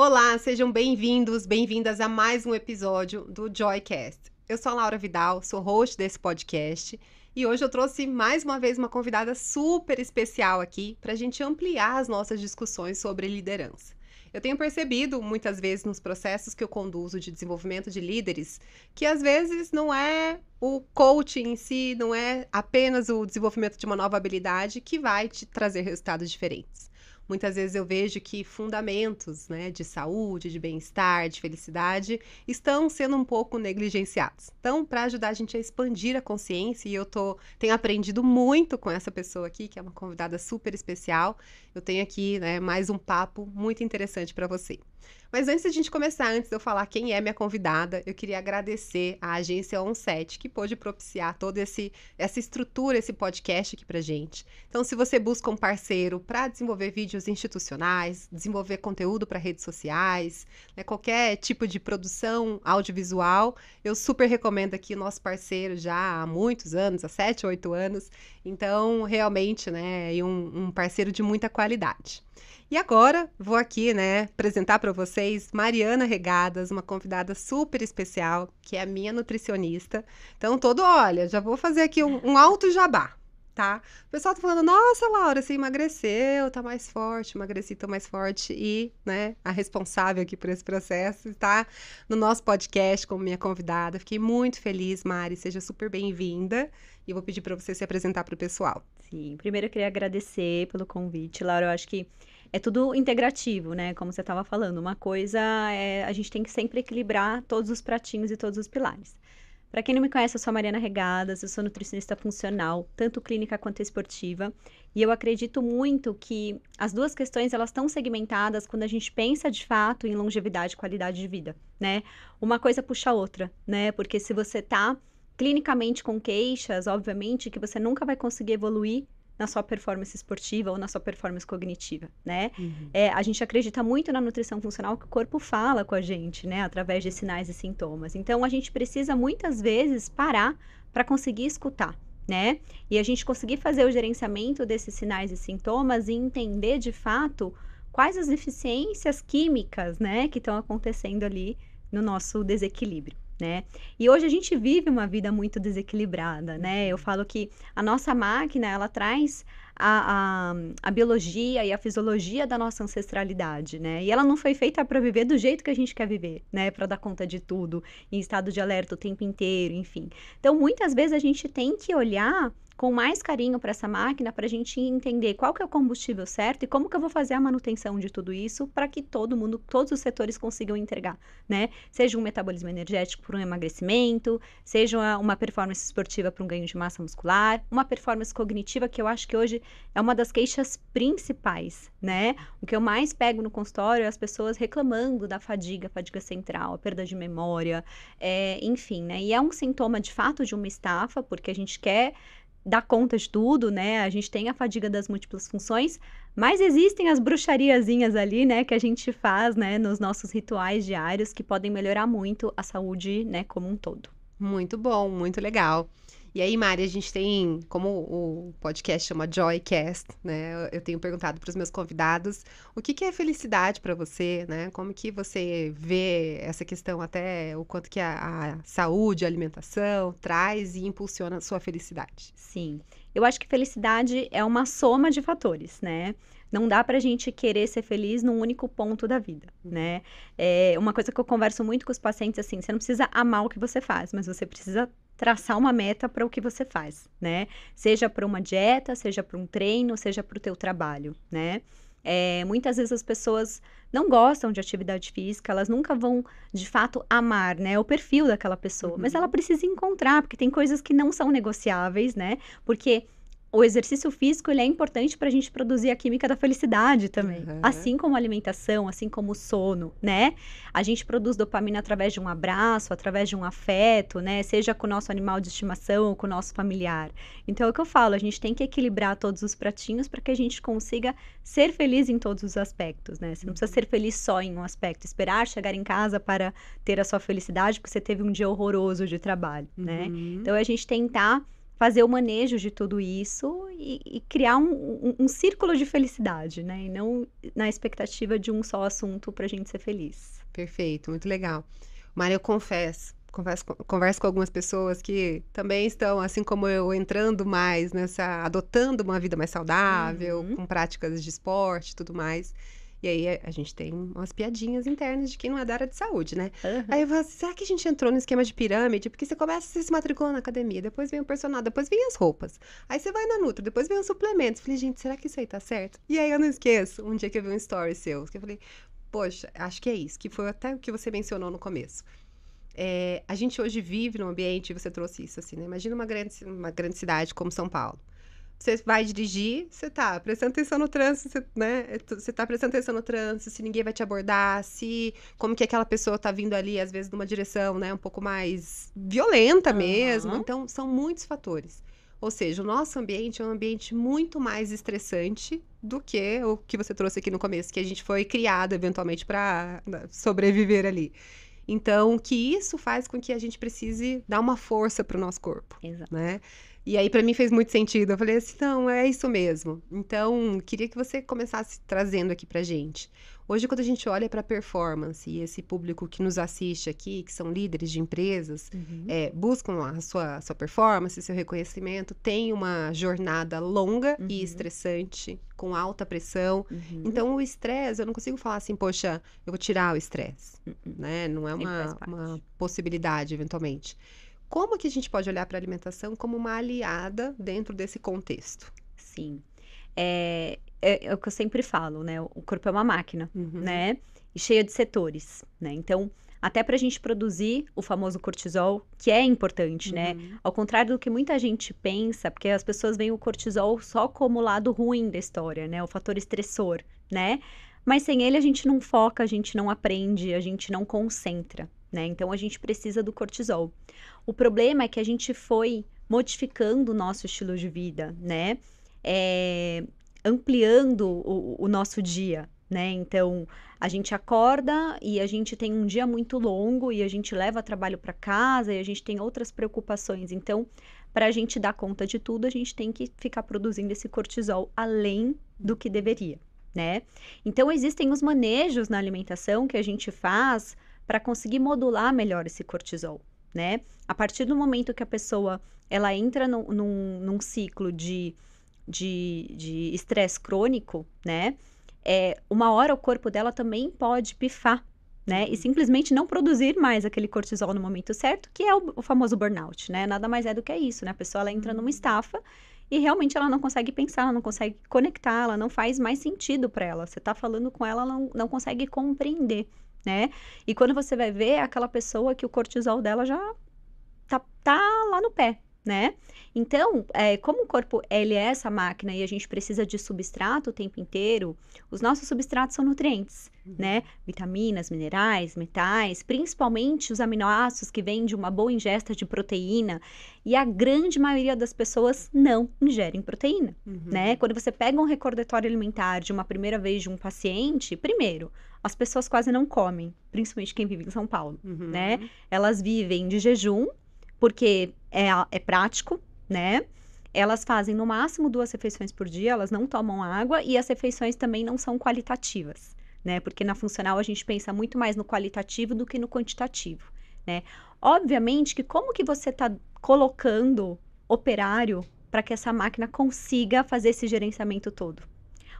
Olá, sejam bem-vindos, bem-vindas a mais um episódio do Joycast. Eu sou a Laura Vidal, sou host desse podcast e hoje eu trouxe mais uma vez uma convidada super especial aqui para a gente ampliar as nossas discussões sobre liderança. Eu tenho percebido muitas vezes nos processos que eu conduzo de desenvolvimento de líderes que às vezes não é o coaching em si, não é apenas o desenvolvimento de uma nova habilidade que vai te trazer resultados diferentes muitas vezes eu vejo que fundamentos né, de saúde, de bem-estar, de felicidade estão sendo um pouco negligenciados. Então, para ajudar a gente a expandir a consciência, e eu tô, tenho aprendido muito com essa pessoa aqui, que é uma convidada super especial, eu tenho aqui né, mais um papo muito interessante para você. Mas antes de a gente começar, antes de eu falar quem é minha convidada, eu queria agradecer à agência OnSet que pôde propiciar toda esse, essa estrutura, esse podcast aqui pra gente. Então, se você busca um parceiro para desenvolver vídeos institucionais, desenvolver conteúdo para redes sociais, né, qualquer tipo de produção audiovisual, eu super recomendo aqui nosso parceiro já há muitos anos, há 7, 8 anos. Então, realmente, né, é um, um parceiro de muita qualidade qualidade. E agora vou aqui, né, apresentar para vocês Mariana Regadas, uma convidada super especial, que é a minha nutricionista. Então, todo, olha, já vou fazer aqui um, um alto jabá tá? O pessoal tá falando, nossa, Laura, você emagreceu, tá mais forte, emagreci, tô mais forte. E, né, a responsável aqui por esse processo está no nosso podcast como minha convidada. Fiquei muito feliz, Mari, seja super bem-vinda. E vou pedir para você se apresentar para o pessoal. Sim, primeiro eu queria agradecer pelo convite, Laura. Eu acho que é tudo integrativo, né? Como você estava falando, uma coisa é a gente tem que sempre equilibrar todos os pratinhos e todos os pilares. Para quem não me conhece, eu sou a Mariana Regadas, eu sou nutricionista funcional, tanto clínica quanto esportiva, e eu acredito muito que as duas questões elas estão segmentadas quando a gente pensa de fato em longevidade e qualidade de vida, né? Uma coisa puxa a outra, né? Porque se você tá clinicamente com queixas, obviamente que você nunca vai conseguir evoluir na sua performance esportiva ou na sua performance cognitiva, né? Uhum. É, a gente acredita muito na nutrição funcional que o corpo fala com a gente, né? Através de sinais e sintomas. Então, a gente precisa muitas vezes parar para conseguir escutar. Né? E a gente conseguir fazer o gerenciamento desses sinais e sintomas e entender de fato quais as deficiências químicas né, que estão acontecendo ali no nosso desequilíbrio né? E hoje a gente vive uma vida muito desequilibrada, né? Eu uhum. falo que a nossa máquina, ela traz a, a, a biologia e a fisiologia da nossa ancestralidade, né? E ela não foi feita para viver do jeito que a gente quer viver, né? Para dar conta de tudo, em estado de alerta o tempo inteiro, enfim. Então, muitas vezes a gente tem que olhar com mais carinho para essa máquina, para a gente entender qual que é o combustível certo e como que eu vou fazer a manutenção de tudo isso para que todo mundo, todos os setores consigam entregar, né? Seja um metabolismo energético para um emagrecimento, seja uma performance esportiva para um ganho de massa muscular, uma performance cognitiva que eu acho que hoje é uma das queixas principais, né? O que eu mais pego no consultório é as pessoas reclamando da fadiga, fadiga central, a perda de memória, é, enfim, né? E é um sintoma de fato de uma estafa, porque a gente quer dá conta de tudo, né? A gente tem a fadiga das múltiplas funções, mas existem as bruxariazinhas ali, né, que a gente faz, né, nos nossos rituais diários que podem melhorar muito a saúde, né, como um todo. Muito bom, muito legal. E aí, Mari, a gente tem, como o podcast chama Joycast, né? Eu tenho perguntado para os meus convidados o que, que é felicidade para você, né? Como que você vê essa questão até o quanto que a, a saúde, a alimentação traz e impulsiona a sua felicidade? Sim, eu acho que felicidade é uma soma de fatores, né? Não dá para a gente querer ser feliz num único ponto da vida, uhum. né? É uma coisa que eu converso muito com os pacientes assim, você não precisa amar o que você faz, mas você precisa traçar uma meta para o que você faz, né? Seja para uma dieta, seja para um treino, seja para o teu trabalho, né? É, muitas vezes as pessoas não gostam de atividade física, elas nunca vão de fato amar, né? O perfil daquela pessoa, uhum. mas ela uhum. precisa encontrar, porque tem coisas que não são negociáveis, né? Porque o exercício físico ele é importante para a gente produzir a química da felicidade também. Uhum. Assim como a alimentação, assim como o sono, né? A gente produz dopamina através de um abraço, através de um afeto, né? Seja com o nosso animal de estimação ou com o nosso familiar. Então é o que eu falo, a gente tem que equilibrar todos os pratinhos para que a gente consiga ser feliz em todos os aspectos, né? Você não precisa uhum. ser feliz só em um aspecto, esperar chegar em casa para ter a sua felicidade porque você teve um dia horroroso de trabalho, né? Uhum. Então é a gente tentar fazer o manejo de tudo isso e, e criar um, um, um, círculo de felicidade, né? E não na expectativa de um só assunto para a gente ser feliz. Perfeito, muito legal. Mário, eu confesso, converso, converso com algumas pessoas que também estão, assim como eu, entrando mais nessa, adotando uma vida mais saudável, uhum. com práticas de esporte e tudo mais. E aí a, gente tem umas piadinhas internas de quem não é da área de saúde, né? Uhum. Aí eu falo assim, será que a gente entrou no esquema de pirâmide? Porque você começa, você se matricula na academia, depois vem o personal, depois vem as roupas. Aí você vai na nutra, depois vem os suplementos. Falei, gente, será que isso aí tá certo? E aí eu não esqueço, um dia que eu vi um story seu, que eu falei, poxa, acho que é isso, que foi até o que você mencionou no começo. É, a gente hoje vive num ambiente, você trouxe isso assim, né? Imagina uma grande, uma grande cidade como São Paulo você vai dirigir, você tá prestando atenção no trânsito, você, né? Você tá prestando atenção no trânsito, se ninguém vai te abordar, se como que aquela pessoa tá vindo ali, às vezes, numa direção, né, um pouco mais violenta uhum. mesmo. Então, são muitos fatores. Ou seja, o nosso ambiente é um ambiente muito mais estressante do que o que você trouxe aqui no começo, que a gente foi criado eventualmente para né, sobreviver ali. Então, que isso faz com que a gente precise dar uma força para o nosso corpo, Exato. né? E aí, para mim, fez muito sentido. Eu falei assim: não, é isso mesmo. Então, queria que você começasse trazendo aqui para gente. Hoje, quando a gente olha para performance e esse público que nos assiste aqui, que são líderes de empresas, uhum. é, buscam a sua, a sua performance, seu reconhecimento, tem uma jornada longa uhum. e estressante, com alta pressão. Uhum. Então, o estresse, eu não consigo falar assim, poxa, eu vou tirar o estresse, hum, hum. né? Não é uma, uma possibilidade, eventualmente. Como que a gente pode olhar para a alimentação como uma aliada dentro desse contexto? Sim. É, é, é, o que eu sempre falo, né? O corpo é uma máquina, uhum. né? E cheia de setores, né? Então, até para a gente produzir o famoso cortisol, que é importante, né? uhum. né? Ao contrário do que muita gente pensa, porque as pessoas veem o cortisol só como o lado ruim da história, né? O fator estressor, né? Mas sem ele a gente não foca, a gente não aprende, a gente não concentra, né? Então a gente precisa do cortisol. O problema é que a gente foi modificando o nosso estilo de vida, né? É, ampliando o, o nosso dia, né? Então a gente acorda e a gente tem um dia muito longo e a gente leva trabalho para casa e a gente tem outras preocupações. Então, para a gente dar conta de tudo, a gente tem que ficar produzindo esse cortisol além do que deveria, né? Então existem os manejos na alimentação que a gente faz para conseguir modular melhor esse cortisol, né? A partir do momento que a pessoa ela entra no, num, num, ciclo de de estresse crônico, né? É, uma hora o corpo dela também pode pifar, né? E uhum. simplesmente não produzir mais aquele cortisol no momento certo, que é o, o famoso burnout, né? Nada mais é do que isso, né? A pessoa ela entra numa uhum. estafa e realmente ela não consegue pensar, ela não consegue conectar, ela não faz mais sentido para ela. Você está falando com ela, ela não, não consegue compreender né? E quando você vai ver, é aquela pessoa que o cortisol dela já tá, tá lá no pé, né? Então, é, como o corpo ele é essa máquina e a gente precisa de substrato o tempo inteiro, os nossos substratos são nutrientes, uhum. né? Vitaminas, minerais, metais, principalmente os aminoácidos que vêm de uma boa ingesta de proteína. E a grande maioria das pessoas não ingerem proteína, uhum. né? Quando você pega um recordatório alimentar de uma primeira vez de um paciente, primeiro, as pessoas quase não comem, principalmente quem vive em São Paulo, uhum. né? Elas vivem de jejum porque é, é prático, né? Elas fazem no máximo duas refeições por dia, elas não tomam água e as refeições também não são qualitativas, né? Porque na funcional a gente pensa muito mais no qualitativo do que no quantitativo, né? Obviamente que como que você está colocando operário para que essa máquina consiga fazer esse gerenciamento todo,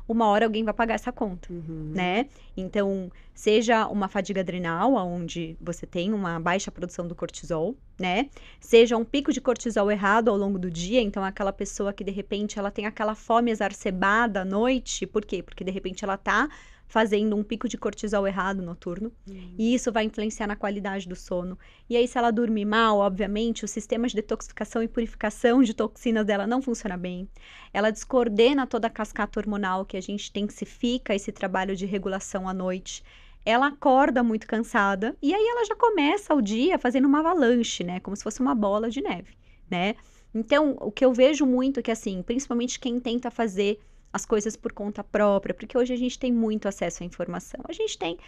uma hora alguém vai pagar essa conta, uhum. né? Então, seja uma fadiga adrenal, onde você tem uma baixa produção do cortisol, né? Seja um pico de cortisol errado ao longo do dia, então aquela pessoa que de repente ela tem aquela fome exacerbada à noite, por quê? Porque de repente ela tá fazendo um pico de cortisol errado noturno, uhum. e isso vai influenciar na qualidade do sono. E aí, se ela dormir mal, obviamente, o sistema de detoxificação e purificação de toxinas dela não funciona bem. Ela descoordena toda a cascata hormonal que a gente intensifica esse trabalho de regulação à noite ela acorda muito cansada e aí ela já começa o dia fazendo uma avalanche, né? Como se fosse uma bola de neve, né? Então, o que eu vejo muito é que, assim, principalmente quem tenta fazer as coisas por conta própria, porque hoje a gente tem muito acesso à informação. A gente tem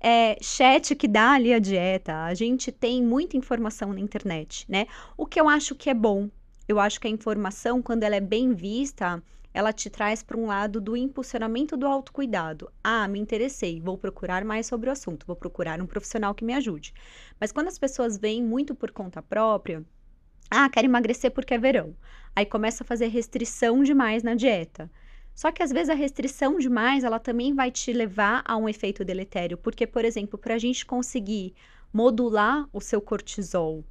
é, chat que dá ali a dieta, a gente tem muita informação na internet, né? O que eu acho que é bom. Eu acho que a informação, quando ela é bem vista, ela te traz para um lado do impulsionamento do autocuidado. Ah, me interessei, vou procurar mais sobre o assunto, vou procurar um profissional que me ajude. Mas quando as pessoas vêm muito por conta própria, ah, quero emagrecer porque é verão. Aí começa a fazer restrição demais na dieta. Só que às vezes a restrição demais, ela também vai te levar a um efeito deletério, porque por exemplo, para a gente conseguir modular o seu cortisol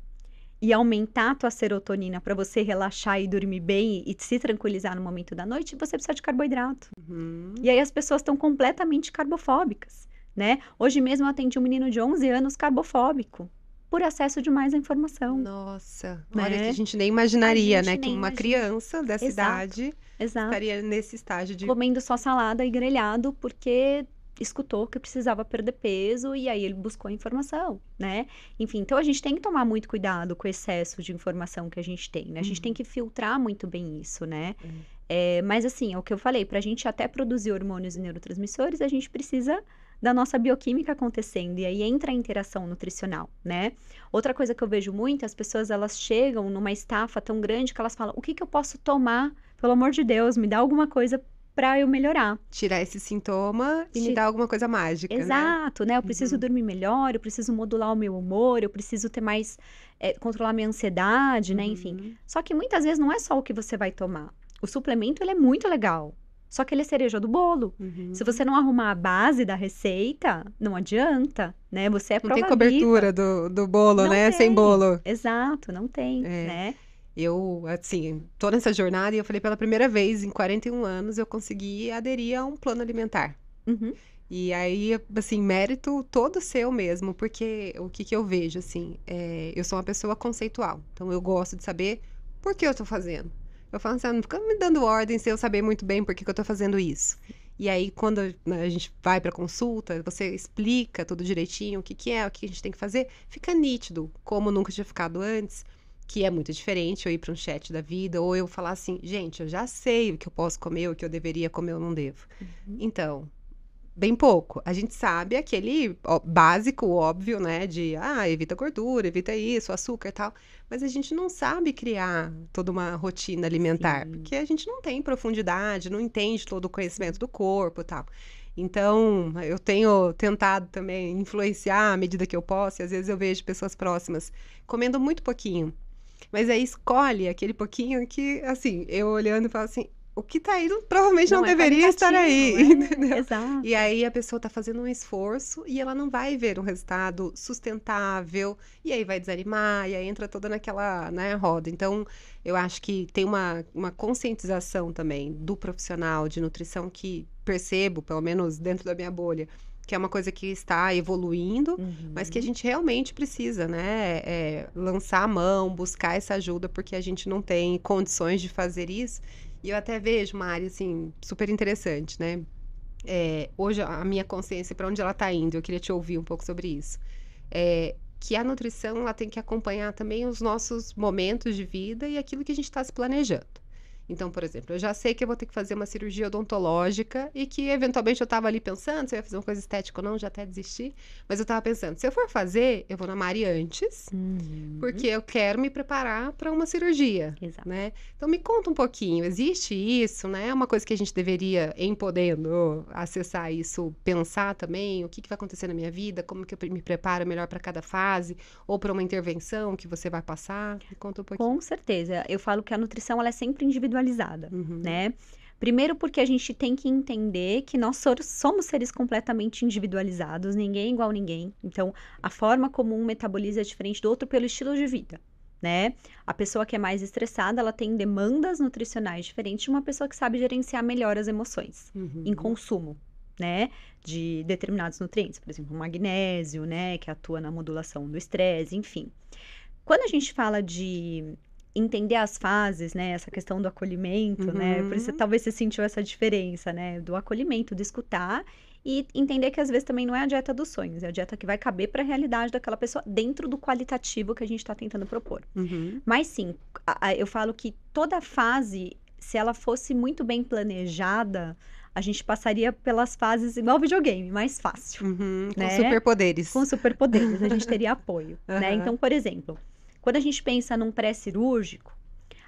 e aumentar a tua serotonina para você relaxar e dormir bem e se tranquilizar no momento da noite, você precisa de carboidrato. Uhum. E aí as pessoas estão completamente carbofóbicas, né? Hoje mesmo eu atendi um menino de 11 anos carbofóbico por acesso demais à informação. Nossa, né? olha que a gente nem imaginaria, gente né? Nem que uma imagina. criança dessa Exato. idade Exato. estaria nesse estágio de. Comendo só salada e grelhado, porque escutou que precisava perder peso e aí ele buscou a informação, né? Enfim, então a gente tem que tomar muito cuidado com o excesso de informação que a gente tem, né? A gente uhum. tem que filtrar muito bem isso, né? Uhum. É, mas assim, é o que eu falei, para a gente até produzir hormônios e neurotransmissores, a gente precisa da nossa bioquímica acontecendo e aí entra a interação nutricional, né? Outra coisa que eu vejo muito, as pessoas elas chegam numa estafa tão grande que elas falam: "O que que eu posso tomar?" pelo amor de Deus, me dá alguma coisa para eu melhorar. Tirar esse sintoma e me dar alguma coisa mágica. Né? Exato, né? né? Eu preciso uhum. dormir melhor, eu preciso modular o meu humor, eu preciso ter mais. É, controlar minha ansiedade, uhum. né? Enfim. Uhum. Só que muitas vezes não é só o que você vai tomar. O suplemento ele é muito legal. Só que ele é cereja do bolo. Uhum. Se você não arrumar a base da receita, não adianta, né? Você é Não tem cobertura do, do bolo, não né? Tem. Sem bolo. Exato, não tem, é. né? Eu, assim, toda essa jornada, eu falei pela primeira vez em 41 anos, eu consegui aderir a um plano alimentar. Uhum. E aí, assim, mérito todo seu mesmo, porque o que, que eu vejo, assim, é, eu sou uma pessoa conceitual, então eu gosto de saber por que eu tô fazendo. Eu falo assim, ah, não fica me dando ordem sem eu saber muito bem por que, que eu tô fazendo isso. E aí, quando né, a gente vai para consulta, você explica tudo direitinho, o que, que é, o que a gente tem que fazer, fica nítido, como nunca tinha ficado antes que é muito diferente eu ir para um chat da vida ou eu falar assim, gente, eu já sei o que eu posso comer, o que eu deveria comer ou não devo. Uhum. Então, bem pouco. A gente sabe aquele ó, básico, óbvio, né, de ah, evita gordura, evita isso, açúcar e tal, mas a gente não sabe criar toda uma rotina alimentar, Sim. porque a gente não tem profundidade, não entende todo o conhecimento do corpo e tal. Então, eu tenho tentado também influenciar à medida que eu posso, e às vezes eu vejo pessoas próximas comendo muito pouquinho. Mas aí escolhe aquele pouquinho que, assim, eu olhando falo assim, o que tá aí provavelmente não, não é deveria estar aí, é? entendeu? Exato. E aí a pessoa tá fazendo um esforço e ela não vai ver um resultado sustentável, e aí vai desanimar, e aí entra toda naquela né, roda. Então, eu acho que tem uma, uma conscientização também do profissional de nutrição que percebo, pelo menos dentro da minha bolha, que é uma coisa que está evoluindo, uhum. mas que a gente realmente precisa, né? É, lançar a mão, buscar essa ajuda, porque a gente não tem condições de fazer isso. E eu até vejo uma área, assim, super interessante, né? É, hoje, a minha consciência, para onde ela está indo, eu queria te ouvir um pouco sobre isso. É, que a nutrição ela tem que acompanhar também os nossos momentos de vida e aquilo que a gente está se planejando. Então, por exemplo, eu já sei que eu vou ter que fazer uma cirurgia odontológica e que eventualmente eu estava ali pensando se eu ia fazer uma coisa estética ou não, já até desisti. Mas eu estava pensando, se eu for fazer, eu vou na Mari antes, uhum. porque eu quero me preparar para uma cirurgia. Exato. Né? Então, me conta um pouquinho, existe isso, né? É uma coisa que a gente deveria, em podendo acessar isso, pensar também o que, que vai acontecer na minha vida, como que eu me preparo melhor para cada fase, ou para uma intervenção que você vai passar. Me conta um pouquinho. Com certeza. Eu falo que a nutrição ela é sempre individual individualizada, uhum. né? Primeiro porque a gente tem que entender que nós somos seres completamente individualizados, ninguém é igual a ninguém. Então, a forma como um metaboliza é diferente do outro pelo estilo de vida, né? A pessoa que é mais estressada, ela tem demandas nutricionais diferentes de uma pessoa que sabe gerenciar melhor as emoções uhum. em consumo, né, de determinados nutrientes, por exemplo, magnésio, né, que atua na modulação do estresse, enfim. Quando a gente fala de entender as fases, né? Essa questão do acolhimento, uhum. né? Por isso uhum. talvez você sentiu essa diferença, né? Do acolhimento, de escutar e entender que às vezes também não é a dieta dos sonhos, é a dieta que vai caber para a realidade daquela pessoa dentro do qualitativo que a gente está tentando propor. Uhum. Mas sim, a, a, eu falo que toda fase, se ela fosse muito bem planejada, a gente passaria pelas fases igual videogame, mais fácil. Uhum, né? Com superpoderes. Com superpoderes, a gente teria apoio. Uhum. Né? Então, por exemplo, quando a gente pensa num pré-cirúrgico,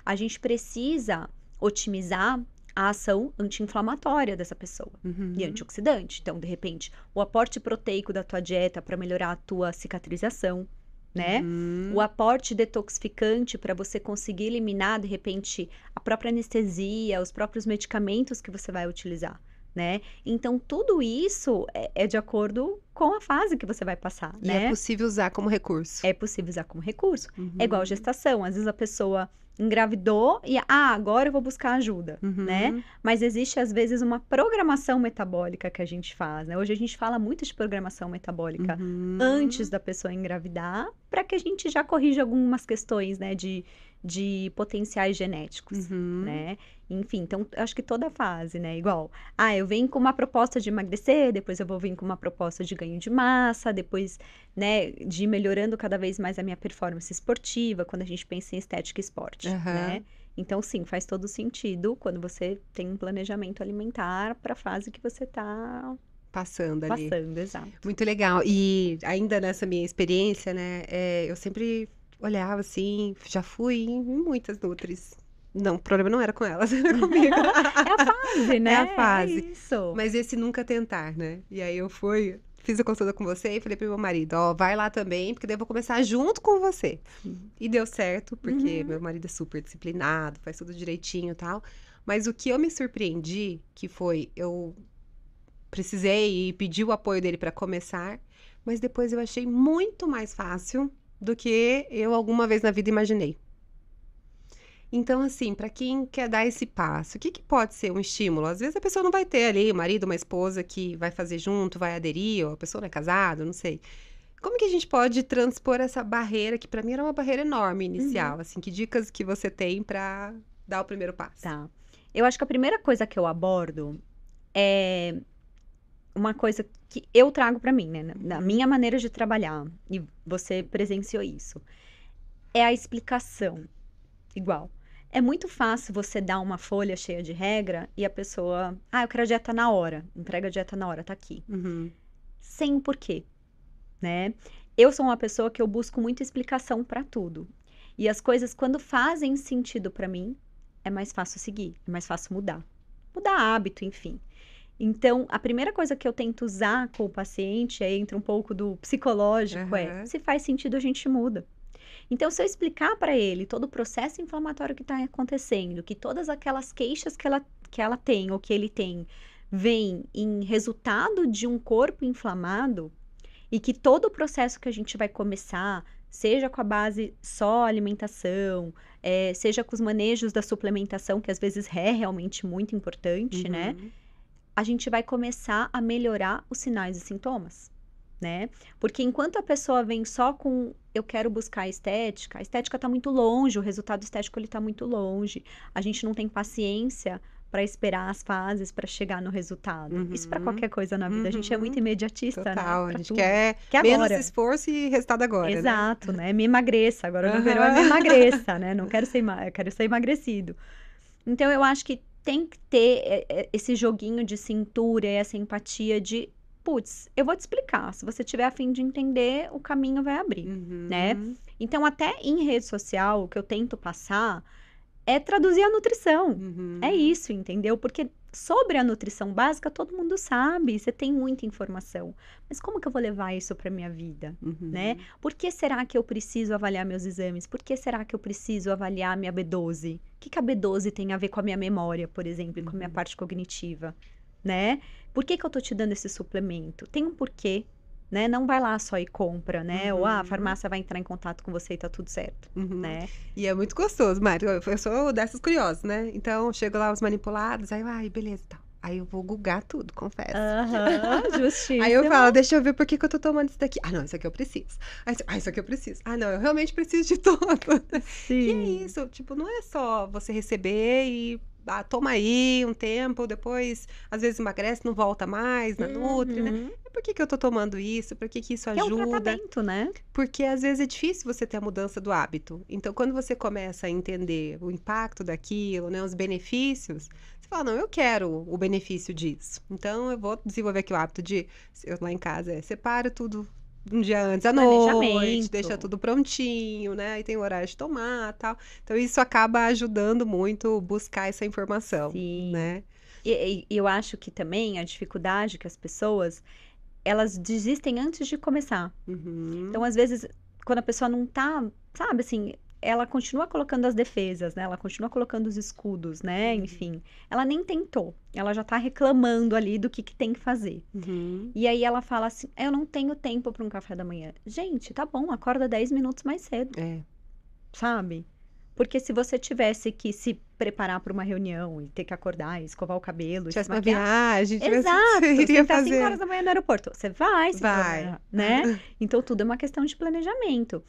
a gente precisa otimizar a ação anti-inflamatória dessa pessoa uhum. e antioxidante. Então, de repente, o aporte proteico da tua dieta para melhorar a tua cicatrização, né? Uhum. O aporte detoxificante para você conseguir eliminar, de repente, a própria anestesia, os próprios medicamentos que você vai utilizar né? Então, tudo isso é, é de acordo com a fase que você vai passar, e é né? é possível usar como recurso. É possível usar como recurso. Uhum. É igual uhum. gestação. Às vezes a pessoa engravidou e, ah, agora eu vou buscar ajuda, uhum. né? Mas existe, às vezes, uma programação metabólica que a gente faz, né? Hoje a gente fala muito de programação metabólica uhum. antes da pessoa engravidar, para que a gente já corrija algumas questões, né? De de potenciais genéticos, uhum. né? Enfim, então acho que toda fase, né? Igual, ah, eu venho com uma proposta de emagrecer, depois eu vou vir com uma proposta de ganho de massa, depois, né, de ir melhorando cada vez mais a minha performance esportiva, quando a gente pensa em estética e esporte, uhum. né? Então, sim, faz todo sentido quando você tem um planejamento alimentar para a fase que você está passando ali. Passando, exato. Muito legal. E ainda nessa minha experiência, né, é, eu sempre olhava assim, já fui em muitas nutris. Não, o problema não era com elas, era comigo. é a fase, é né? É a fase. Mas esse nunca tentar, né? E aí eu fui, fiz a consulta com você e falei pro meu marido, ó, oh, vai lá também, porque daí eu vou começar junto com você. E deu certo, porque uhum. meu marido é super disciplinado, faz tudo direitinho e tal. Mas o que eu me surpreendi, que foi, eu precisei e pedi o apoio dele para começar, mas depois eu achei muito mais fácil do que eu alguma vez na vida imaginei. Então, assim, para quem quer dar esse passo, o que, que, pode ser um estímulo? Às vezes a pessoa não vai ter ali o marido, uma esposa que vai fazer junto, vai aderir, ou a pessoa não é casada, não sei. Como que a gente pode transpor essa barreira, que para mim era uma barreira enorme inicial? Uhum. Assim, que dicas que você tem para dar o primeiro passo? Tá. Eu acho que a primeira coisa que eu abordo é uma coisa que eu trago para mim, né? Na minha maneira de trabalhar, e você presenciou isso, é a explicação. Igual. É muito fácil você dar uma folha cheia de regra e a pessoa, ah, eu quero a dieta na hora, entrega a dieta na hora, tá aqui. Uhum. Sem o porquê, né? Eu sou uma pessoa que eu busco muita explicação para tudo. E as coisas, quando fazem sentido para mim, é mais fácil seguir, é mais fácil mudar. Mudar hábito, enfim. Então, a primeira coisa que eu tento usar com o paciente, aí entra um pouco do psicológico, uhum. é se faz sentido, a gente muda. Então, se eu explicar para ele todo o processo inflamatório que está acontecendo, que todas aquelas queixas que ela, que ela tem ou que ele tem vem em resultado de um corpo inflamado e que todo o processo que a gente vai começar, seja com a base só alimentação, é, seja com os manejos da suplementação, que às vezes é realmente muito importante, né? uhum. né? a gente vai começar a melhorar os sinais e sintomas, né? Porque enquanto a pessoa vem só com eu quero buscar a estética, a estética está muito longe, o resultado estético ele tá muito longe. A gente não tem paciência para esperar as fases para chegar no resultado. Uhum. Isso para qualquer coisa na vida. Uhum. A gente é uhum. muito imediatista, né? Total, né? a gente tudo. quer, quer menos esforço e resultado agora. Né? Exato, né? né? Me emagreça. Agora uhum. no verão é me emagreça, né? Não quero ser, eu quero ser emagrecido. Então eu acho que tem que ter é, é, esse joguinho de cintura, essa empatia de putz, eu vou te explicar. Se você tiver a fim de entender, o caminho vai abrir, uhum. né? Então, até em rede social, o que eu tento passar é traduzir a nutrição. Uhum. É isso, entendeu? Porque sobre a nutrição básica todo mundo sabe, você tem muita informação. Mas como que eu vou levar isso para minha vida, uhum. né? Por que será que eu preciso avaliar meus exames? Por que será que eu preciso avaliar minha B12? O que, que a B12 tem a ver com a minha memória, por exemplo, e com a minha uhum. parte cognitiva, né? Por que que eu tô te dando esse suplemento? Tem um porquê, né? Não vai lá só e compra, né? Uhum. Ou ah, a uhum. farmácia vai entrar em contato com você e tá tudo certo, uhum. né? E é muito gostoso, Mário. Eu sou dessas curiosas, né? Então, chego lá os manipulados, aí, ai, beleza, tal. Tá. Aí eu vou googar tudo, confesso. Uhum, justíssimo. Aí eu falo, deixa eu ver por que, que eu tô tomando isso daqui. Ah, não, isso aqui eu preciso. Ah, isso aqui eu preciso. Ah, não, eu realmente preciso de tudo Sim. E é isso, tipo, não é só você receber e ah, toma aí um tempo, depois às vezes emagrece, não volta mais na uhum. Nutri, né? Uhum. E por que, que eu tô tomando isso? Por que, que isso é ajuda? É um tratamento, né? Porque às vezes é difícil você ter a mudança do hábito. Então, quando você começa a entender o impacto daquilo, né, os benefícios, você fala, não, eu quero o benefício disso. Então, eu vou desenvolver aqui o hábito de, eu, lá em casa, é, separo tudo um dia antes à noite, deixa tudo prontinho, né? Aí tem o horário de tomar tal. Então isso acaba ajudando muito buscar essa informação, Sim. né? E, e eu acho que também a dificuldade que as pessoas elas desistem antes de começar. Uhum. Então às vezes quando a pessoa não tá, sabe assim, ela continua colocando as defesas, né? Ela continua colocando os escudos, né? Uhum. Enfim, ela nem tentou. Ela já tá reclamando ali do que, que tem que fazer. Uhum. E aí ela fala assim: eu não tenho tempo para um café da manhã. Gente, tá bom, acorda 10 minutos mais cedo. É. Sabe? Porque se você tivesse que se preparar para uma reunião e ter que acordar, escovar o cabelo, tivesse uma viagem, tivesse... exato, você iria tá fazer. 5 horas da manhã no aeroporto, você vai, você vai, vai né? então tudo é uma questão de planejamento.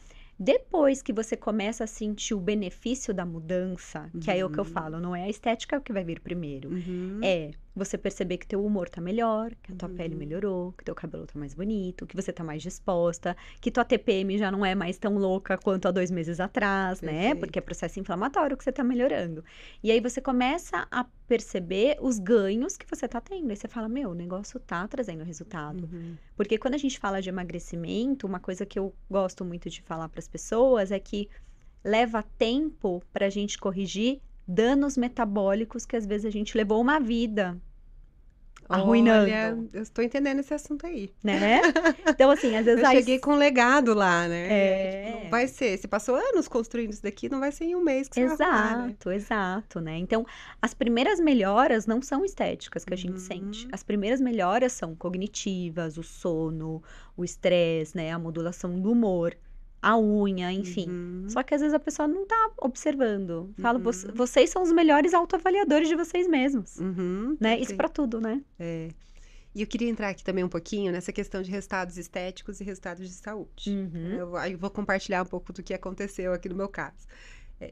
Depois que você começa a sentir o benefício da mudança, que uhum. aí é o que eu uhum. falo, não é a estética que vai vir primeiro, uhum. é você perceber que teu humor tá melhor, que a tua uhum. pele melhorou, que teu cabelo tá mais bonito, que você tá mais disposta, que tua TPM já não é mais tão louca quanto há dois meses atrás, né? Perfeito. né? Porque é processo inflamatório que você tá melhorando. E aí você começa a perceber os ganhos que você tá tendo. Aí você fala, meu, o negócio tá trazendo resultado. Uhum. Porque quando a gente fala de emagrecimento, uma coisa que eu gosto muito de falar para as pessoas é que leva tempo para a gente corrigir danos metabólicos que às vezes a gente levou uma vida arruinando. Olha, eu estou entendendo esse assunto aí. Né? Então, assim, às vezes... Eu aí... cheguei com um legado lá, né? É. Tipo, vai ser, você passou anos construindo isso daqui, não vai ser em um mês que você Exato, arrumar, né? exato, né? Então, as primeiras melhoras não são estéticas que a gente uhum. sente. As primeiras melhoras são cognitivas, o sono, o estresse, né? A modulação do humor a unha, enfim. Uhum. Só que às vezes a pessoa não tá observando. Fala, uhum. vocês são os melhores autoavaliadores de vocês mesmos. Uhum, né? Isso para tudo, né? É. E eu queria entrar aqui também um pouquinho nessa questão de resultados estéticos e resultados de saúde. Uhum. Eu, eu vou compartilhar um pouco do que aconteceu aqui no meu caso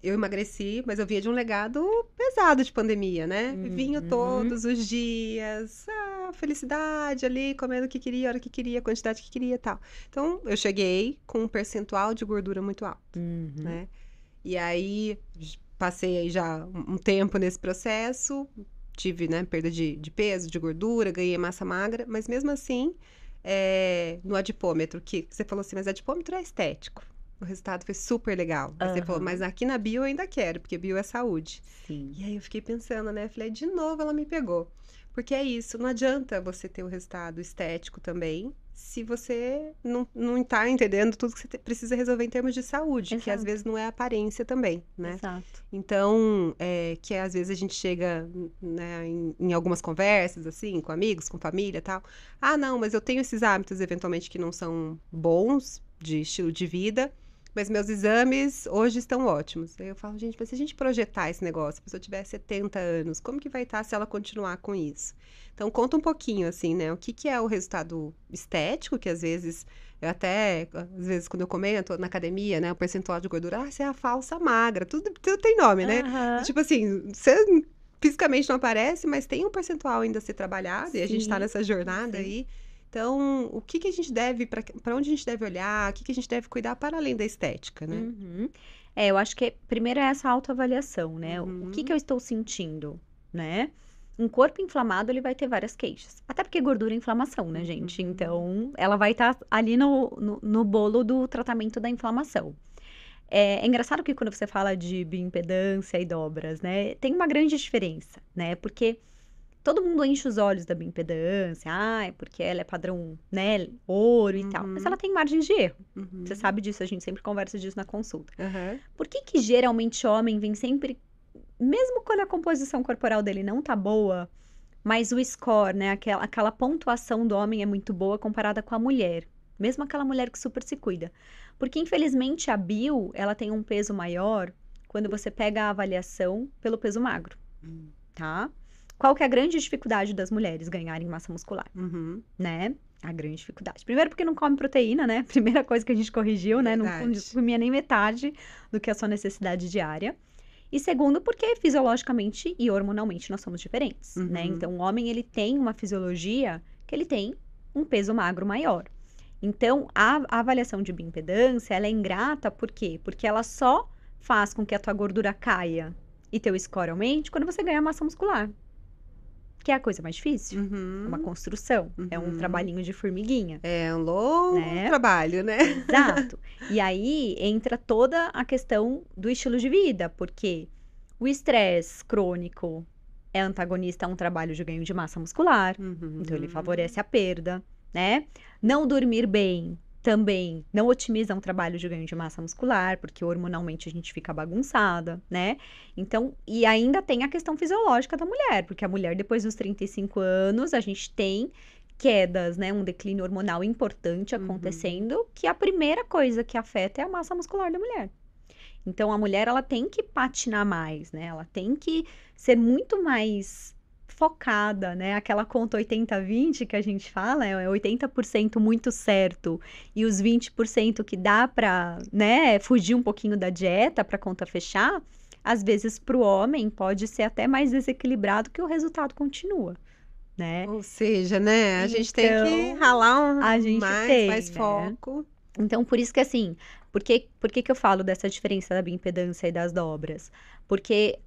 eu emagreci, mas eu via de um legado pesado de pandemia, né? Uhum. Vinho todos os dias, ah, felicidade ali, comendo o que queria, a hora que queria, a quantidade que queria e tal. Então, eu cheguei com um percentual de gordura muito alto, uhum. né? E aí, passei aí já um tempo nesse processo, tive, né, perda de, de peso, de gordura, ganhei massa magra, mas mesmo assim, é, no adipômetro, que você falou assim, mas adipômetro é estético o resultado foi super legal. uhum. você falou, mas aqui na bio eu ainda quero, porque bio é saúde. Sim. E aí eu fiquei pensando, né? Falei, de novo ela me pegou. Porque é isso, não adianta você ter o resultado estético também, se você não, não tá entendendo tudo que você precisa resolver em termos de saúde, Exato. que às vezes não é aparência também, né? Exato. Então, é, que é, às vezes a gente chega né, em, em, algumas conversas, assim, com amigos, com família tal. Ah, não, mas eu tenho esses hábitos eventualmente que não são bons de estilo de vida. Mas meus exames hoje estão ótimos. Aí eu falo, gente, mas se a gente projetar esse negócio, se a pessoa tiver 70 anos, como que vai estar se ela continuar com isso? Então, conta um pouquinho, assim, né? O que, que é o resultado estético, que às vezes, eu até, às vezes, quando eu comento na academia, né, o percentual de gordura, ah, você é a falsa magra, tudo, tudo tem nome, né? Uhum. Tipo assim, você fisicamente não aparece, mas tem um percentual ainda a ser trabalhado, Sim. e a gente está nessa jornada Sim. aí. Então, o que, que a gente deve, para onde a gente deve olhar, o que, que a gente deve cuidar para além da estética, né? Uhum. É, eu acho que primeiro é essa autoavaliação, né? Uhum. O que, que eu uhum. estou sentindo, né? Um corpo inflamado, ele vai ter várias queixas. Até porque gordura é inflamação, né, gente? Uhum. Então, ela vai estar tá ali no, no, no bolo do tratamento da inflamação. É, é, engraçado que quando você fala de bioimpedância e dobras, né, tem uma grande diferença, né? Porque Todo mundo enche os olhos da bioimpedância, ah, porque ela é padrão, né, ouro e tal. Mas ela uhum. tem margem de erro. Uhum. Você sabe disso, a gente sempre conversa disso na consulta. Uhum. Por que que geralmente homem vem sempre, mesmo quando a composição corporal dele não tá boa, mas o score, né, aquela, aquela pontuação do homem é muito boa comparada com a mulher? Mesmo aquela mulher que super se cuida. Porque, infelizmente, a bio, ela tem um peso maior quando você pega a avaliação pelo peso magro, hum. tá? qual que é a grande dificuldade das mulheres ganharem massa muscular, uhum. né? A grande dificuldade. Primeiro porque não come proteína, né? Primeira coisa que a gente corrigiu, né? Verdade. Não comia nem metade do que a sua necessidade diária. E segundo, porque fisiologicamente e hormonalmente nós somos diferentes, né? uhum. né? Então, o homem, ele tem uma fisiologia que ele tem um peso magro maior. Então, a, a avaliação de bioimpedância, ela é ingrata, por quê? Porque ela só faz com que a tua gordura caia e teu score aumente quando você ganha massa muscular que é a coisa mais difícil. Uhum. É uma construção. Uhum. É um uhum. trabalhinho de formiguinha. É um longo né? trabalho, né? Exato. e aí entra toda a questão do estilo de vida, porque o estresse crônico é antagonista a um trabalho de ganho de massa muscular, uhum. então ele favorece a perda, né? Não dormir bem também não otimiza um trabalho de ganho de massa muscular, porque hormonalmente a gente fica bagunçada, né? Então, e ainda tem a questão fisiológica da mulher, porque a mulher depois dos 35 anos, a gente tem quedas, né, um declínio hormonal importante uhum. acontecendo, uhum. que a primeira coisa que afeta é a massa muscular da mulher. Então a mulher ela tem que patinar mais, né? Ela tem que ser muito mais focada, né? Aquela conta 80-20 que a gente fala é 80% muito certo e os 20% que dá para, né, fugir um pouquinho da dieta para a conta fechar, às vezes para o homem pode ser até mais desequilibrado que o resultado continua. Né? Ou seja, né? A então, gente tem que então, ralar um a gente mais, tem, mais né? foco. Então, por isso que assim, por que, por que, que eu falo dessa diferença da bioimpedância e das dobras? Porque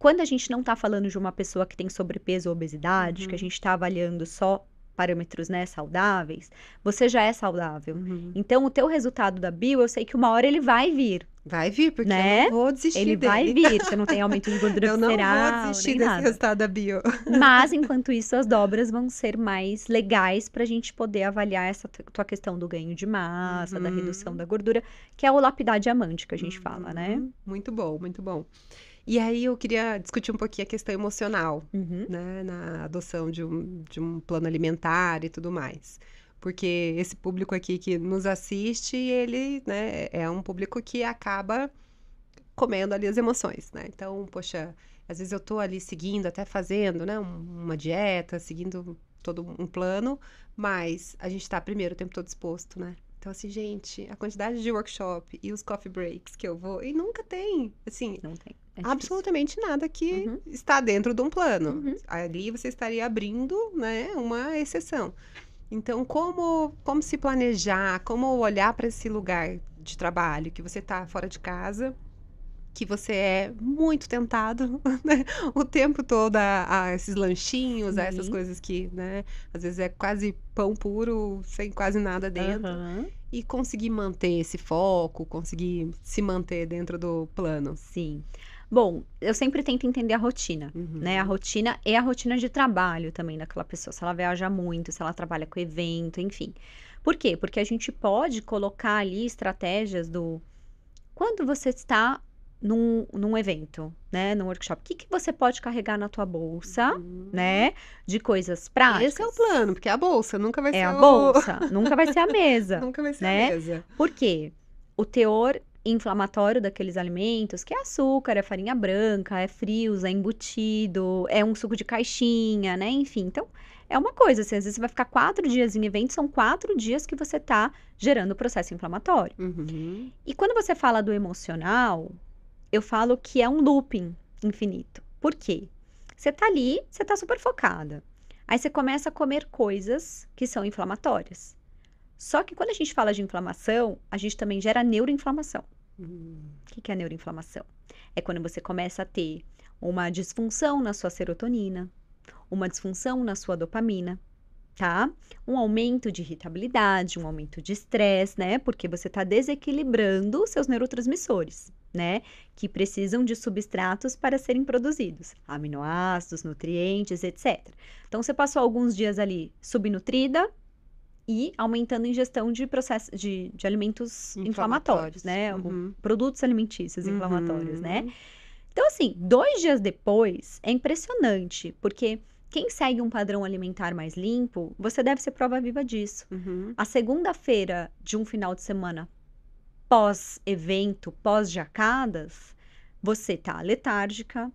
quando a gente não está falando de uma pessoa que tem sobrepeso ou obesidade, uhum. que a uhum. gente está avaliando só parâmetros né, saudáveis, você já é saudável. Uhum. Então, o teu resultado da bio, eu sei que uma hora ele vai vir. Vai vir, porque né? eu não vou desistir Ele dele. vai vir, você não tem aumento de gordura eu visceral, Eu não vou desistir desse nada. resultado da bio. Mas, enquanto isso, as dobras vão ser mais legais para a gente poder avaliar essa tua questão do ganho de massa, uhum. da redução da gordura, que é o lapidar diamante que a gente uhum. fala, né? Uhum. Muito bom, muito bom. E aí eu queria discutir um pouquinho a questão emocional, uhum. né, na adoção de um, de um plano alimentar e tudo mais. Porque esse público aqui que nos assiste, ele né, é um público que acaba comendo ali as emoções, né? Então, poxa, às vezes eu tô ali seguindo, até fazendo, né, uma dieta, seguindo todo um plano, mas a gente tá primeiro o tempo todo exposto, né? Então, assim, gente, a quantidade de workshop e os coffee breaks que eu vou, e nunca tem, assim, não tem. É absolutamente nada que uhum. está dentro de um plano. Uhum. Ali você estaria abrindo, né, uma exceção. Então, como, como se planejar, como olhar para esse lugar de trabalho que você está fora de casa, que você é muito tentado né? o tempo todo a, a esses lanchinhos, a essas uhum. coisas que, né, às vezes é quase pão puro, sem quase nada dentro. Uhum. E conseguir manter esse foco, conseguir se manter dentro do plano. Sim. Bom, eu sempre tento entender a rotina, uhum. né? A uhum. rotina é a rotina de trabalho também daquela pessoa. Se ela viaja muito, se ela trabalha com evento, enfim. Por quê? Porque a gente pode colocar ali estratégias do quando você está num, num evento, né? Num workshop. O que, que você pode carregar na tua bolsa, uhum. né? De coisas práticas. Esse é o plano, porque é a bolsa nunca vai é ser a o... bolsa, nunca vai ser a mesa. nunca vai ser né? a mesa. Por quê? O teor inflamatório daqueles alimentos, que é açúcar, é farinha branca, é frios, é embutido, é um suco de caixinha, né? Enfim, então é uma coisa. Assim, às vezes você vai ficar quatro dias em evento, são quatro dias que você está gerando o processo inflamatório. Uhum. E quando você fala do emocional, eu falo que é um looping infinito. Por quê? Você tá ali, você tá super focada. Aí você começa a comer coisas que são inflamatórias. Só que quando a gente fala de inflamação, a gente também gera neuroinflamação. Hum. O que é neuroinflamação? É quando você começa a ter uma disfunção na sua serotonina, uma disfunção na sua dopamina, tá? Um aumento de irritabilidade, um aumento de estresse, né? Porque você está desequilibrando seus neurotransmissores né? Que precisam de substratos para serem produzidos, aminoácidos, nutrientes, etc. Então você passou alguns dias ali subnutrida e aumentando a ingestão de processos de, de alimentos inflamatórios, né, inflamatórios né? Uhum. Produtos alimentícios uhum. inflamatórios, né? Então, assim, dois dias depois é impressionante, porque quem segue um padrão alimentar mais limpo, você deve ser prova viva disso. Uhum. A segunda-feira de um final de semana pós-evento, pós-jacadas, você tá letárgica,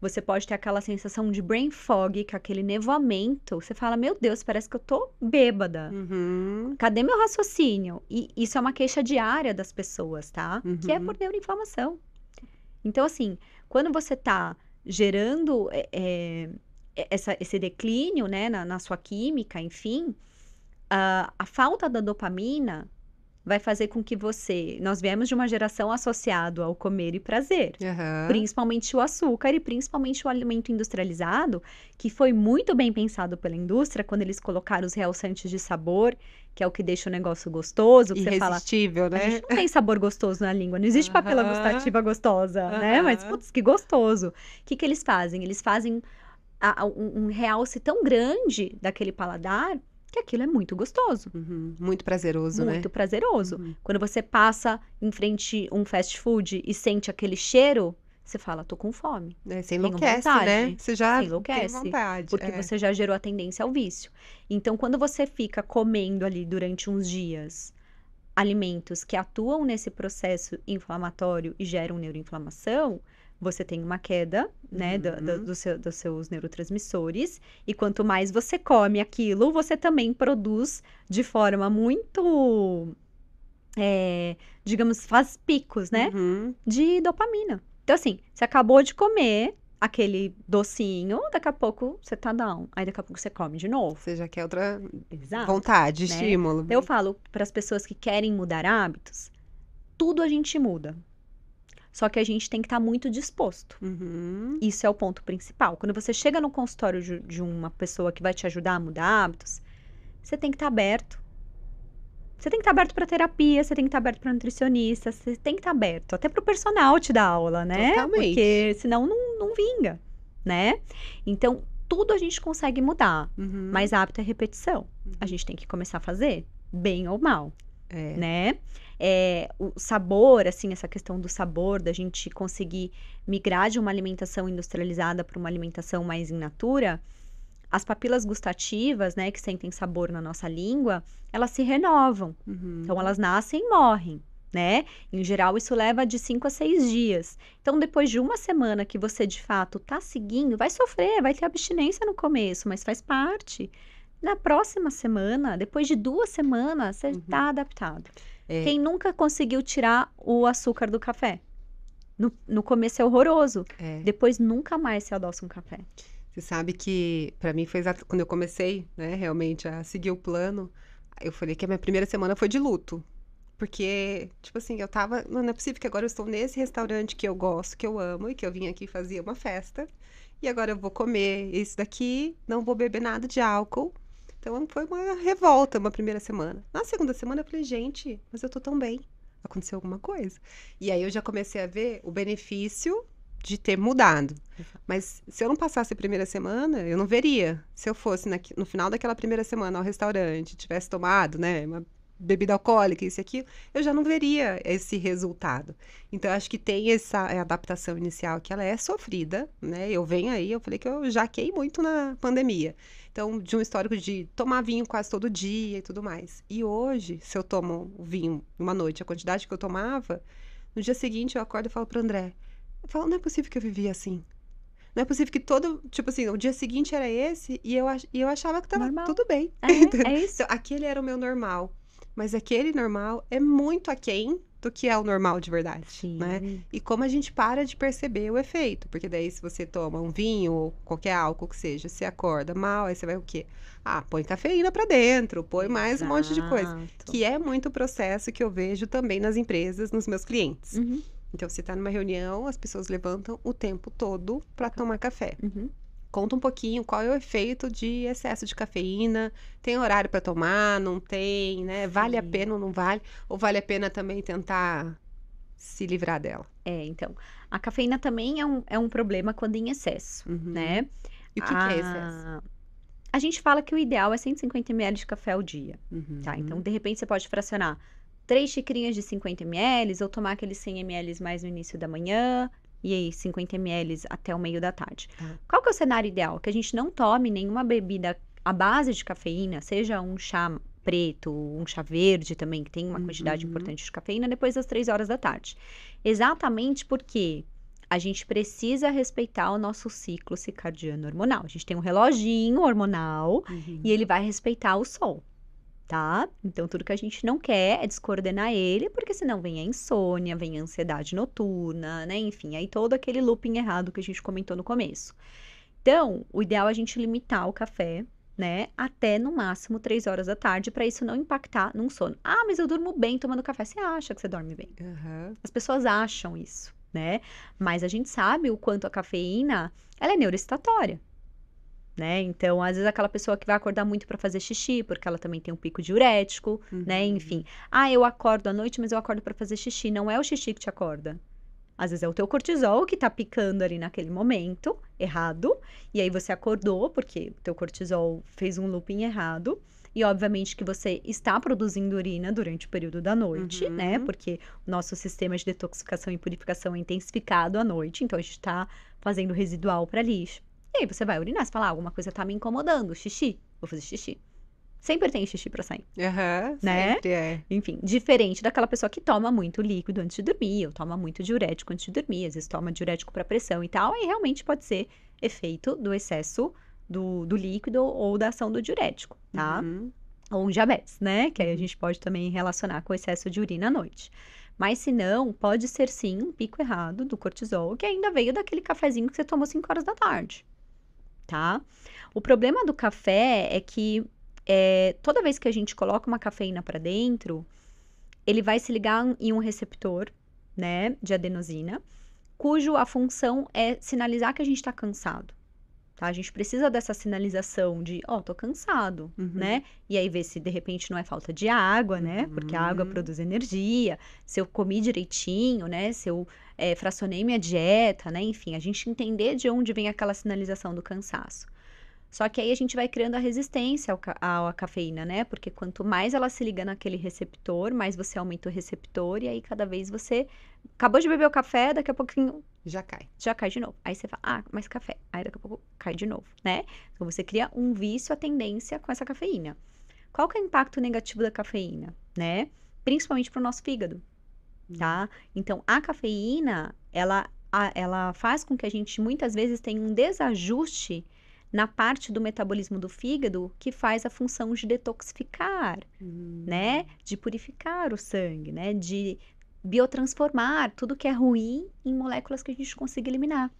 você pode ter aquela sensação de brain fog, que é aquele nevoamento. Você fala, meu Deus, parece que eu tô bêbada. Uhum. Cadê meu raciocínio? E isso é uma queixa diária das pessoas, tá? Uhum. Que é uhum. por neuroinflamação. Então, assim, quando você tá gerando é, essa, esse declínio, né, na, na sua química, enfim, a, ah, a falta da dopamina vai fazer com que você. Nós viemos de uma geração associada ao comer e prazer, uhum. principalmente o açúcar e principalmente o alimento industrializado, que foi muito bem pensado pela indústria quando eles colocaram os realçantes de sabor que é o que deixa o negócio gostoso. Que Irresistível, você fala, né? A gente não tem sabor gostoso na língua, não existe papel -huh. papela gustativa gostosa, né? Mas, putz, que gostoso. O que, que eles fazem? Eles fazem a, um, um realce tão grande daquele paladar que aquilo é muito gostoso. Uhum. Muito prazeroso, muito né? Muito prazeroso. Uhum. Quando você passa em frente um fast food e sente aquele cheiro, você fala, tô com fome. É, você enlouquece, né? vontade, né? Você já enlouquece, tem vontade. Porque é. você já gerou a tendência ao vício. Então, quando você fica comendo ali durante uns dias alimentos que atuam nesse processo inflamatório e geram neuroinflamação, você tem uma queda, né, uhum. do, do, do seu, dos seus neurotransmissores. E quanto mais você come aquilo, você também produz de forma muito, é, digamos, faz picos, né, uhum. de dopamina. Então, assim, você acabou de comer, aquele docinho, daqui a pouco você tá down. Aí daqui a pouco você come de novo. Você já quer outra Exato, vontade, né? estímulo. Eu falo para as pessoas que querem mudar hábitos, tudo a gente muda. Só que a gente tem que estar tá muito disposto. Uhum. Isso é o ponto principal. Quando você chega no consultório de, de uma pessoa que vai te ajudar a mudar hábitos, você tem que estar tá aberto. Você tem que estar tá aberto para terapia, você tem que estar tá aberto para nutricionista, você tem que estar tá aberto até para o personal te dar aula, né? Totalmente. Porque senão não, não vinga, né? Então, tudo a gente consegue mudar, uhum. mas hábito é repetição. Uhum. A gente tem que começar a fazer, bem ou mal, é. né? é, o sabor, assim, essa questão do sabor, da gente conseguir migrar de uma alimentação industrializada para uma alimentação mais in natura, as papilas gustativas, né, que sentem sabor na nossa língua, elas se renovam. Uhum. Então, elas nascem e morrem, né? Em geral, isso leva de cinco a seis dias. Então, depois de uma semana que você de fato tá seguindo, vai sofrer, vai ter abstinência no começo, mas faz parte. Na próxima semana, depois de duas semanas, você uhum. tá adaptado. É. Quem nunca conseguiu tirar o açúcar do café? No, no começo é horroroso. É. Depois nunca mais se adoça um café. Você sabe que, para mim, foi exato quando eu comecei, né, realmente, a seguir o plano. Eu falei que a minha primeira semana foi de luto. Porque, tipo assim, eu tava. Não é possível que agora eu estou nesse restaurante que eu gosto, que eu amo, e que eu vim aqui fazer uma festa. E agora eu vou comer isso daqui, não vou beber nada de álcool. Então foi uma revolta uma primeira semana. Na segunda semana eu falei, gente, mas eu tô tão bem. Aconteceu alguma coisa. E aí eu já comecei a ver o benefício de ter mudado. Mas se eu não passasse a primeira semana, eu não veria. Se eu fosse na, no final daquela primeira semana ao restaurante, tivesse tomado, né, uma bebida alcoólica, isso e aquilo, eu já não veria esse resultado. Então, acho que tem essa é, adaptação inicial que ela é sofrida, né? Eu venho aí, eu falei que eu jaquei muito na pandemia. Então, de um histórico de tomar vinho quase todo dia e tudo mais. E hoje, se eu tomo vinho uma noite, a quantidade que eu tomava, no dia seguinte eu acordo e falo para André, eu falo, não é possível que eu vivia assim. Não é possível que todo. Tipo assim, o dia seguinte era esse e eu, ach, e eu achava que tava normal. tudo bem. É, é isso. Então, aquele era o meu normal. Mas aquele normal é muito aquém do que é o normal de verdade, Sim. né? E como a gente para de perceber o efeito, porque daí se você toma um vinho ou qualquer álcool que seja, você acorda mal, aí você vai o quê? Ah, põe cafeína para dentro, põe mais um monte de coisa, que é muito o processo que eu vejo também nas empresas, nos meus clientes. Uhum. Então, você está numa reunião, as pessoas levantam o tempo todo para tomar café. Uhum. Conta um pouquinho qual é o efeito de excesso de cafeína. Tem horário para tomar? Não tem, né? Vale a pena ou não vale? Ou vale a pena também tentar se livrar dela? É, então. A cafeína também é um, é um problema quando em excesso, uhum. né? E o que, a... que, é ah, excesso? A gente fala que o ideal é 150 ml de café ao dia, uhum. tá? Então, de repente, você pode fracionar três xicrinhas de 50 ml ou tomar aqueles 100 ml mais no início da manhã, e aí 50 ml até o meio da tarde. Tá. Qual que é o cenário ideal? Que a gente não tome nenhuma bebida à base de cafeína, seja um chá preto, um chá verde também, que tem uma quantidade uhum. importante de cafeína, depois das 3 horas da tarde. Exatamente porque a gente precisa respeitar o nosso ciclo circadiano hormonal. A gente tem um reloginho hormonal uhum. e ele vai respeitar o sol tá? Então, tudo que a gente não quer é descoordenar ele, porque senão vem a insônia, vem a ansiedade noturna, né? Enfim, aí todo aquele looping errado que a gente comentou no começo. Então, o ideal é a gente limitar o café, né? Até no máximo 3 horas da tarde, para isso não impactar num sono. Ah, mas eu durmo bem tomando café. Você acha que você dorme bem? Uhum. As pessoas acham isso, né? Mas a gente sabe o quanto a cafeína ela é neuroestatória né? Então, às vezes aquela pessoa que vai acordar muito para fazer xixi, porque ela também tem um pico diurético, né? uhum. né? Enfim. Ah, eu acordo à noite, mas eu acordo para fazer xixi, não é o xixi que te acorda. Às vezes é o teu cortisol que tá picando ali naquele momento, errado, e aí você acordou porque o teu cortisol fez um looping errado. E obviamente que você está produzindo urina durante o período da noite, né? uhum. né? Porque o nosso sistema de detoxificação e purificação é intensificado à noite, então a gente está fazendo residual para lixo e aí você vai urinar, você fala, ah, alguma coisa tá me incomodando, xixi, vou fazer xixi. Sempre tem xixi pra sair. Uhum, né? Sempre é. Enfim, diferente daquela pessoa que toma muito líquido antes de dormir, ou toma muito diurético antes de dormir, às vezes toma diurético para pressão e tal, aí realmente pode ser efeito do excesso do, do líquido ou da ação do diurético, tá? Uhum. Ou diabetes, né? Que aí a uhum. gente pode também relacionar com o excesso de urina à noite. Mas se não, pode ser sim um pico errado do cortisol, que ainda veio daquele cafezinho que você tomou 5 horas da tarde tá? O problema do café é que é, toda vez que a gente coloca uma cafeína para dentro, ele vai se ligar em um receptor, né, de adenosina, cujo a função é sinalizar que a gente está cansado. Tá? A gente precisa dessa sinalização de, ó, oh, tô cansado, uhum. né? E aí ver se de repente não é falta de água, né? Porque a água uhum. produz energia. Se eu comi direitinho, né? Se eu é, fracionei minha dieta, né? Enfim, a gente entender de onde vem aquela sinalização do cansaço. Só que aí a gente vai criando a resistência ao à cafeína, né? Porque quanto mais ela se liga naquele receptor, mais você aumenta o receptor, e aí cada vez você acabou de beber o café, daqui a pouquinho. Já cai. Já cai de novo. Aí você fala, ah, mais café. Aí daqui a pouco cai de novo, né? Então você cria um vício, a tendência com essa cafeína. Qual que é o impacto negativo da cafeína, né? Principalmente para o nosso fígado tá? Uhum. Então, a cafeína, ela, a, ela faz com que a gente muitas vezes tenha um desajuste na parte do metabolismo do fígado que faz a função de detoxificar, uhum. né? Hum. De purificar o sangue, né? De biotransformar tudo que é ruim em moléculas que a gente consiga eliminar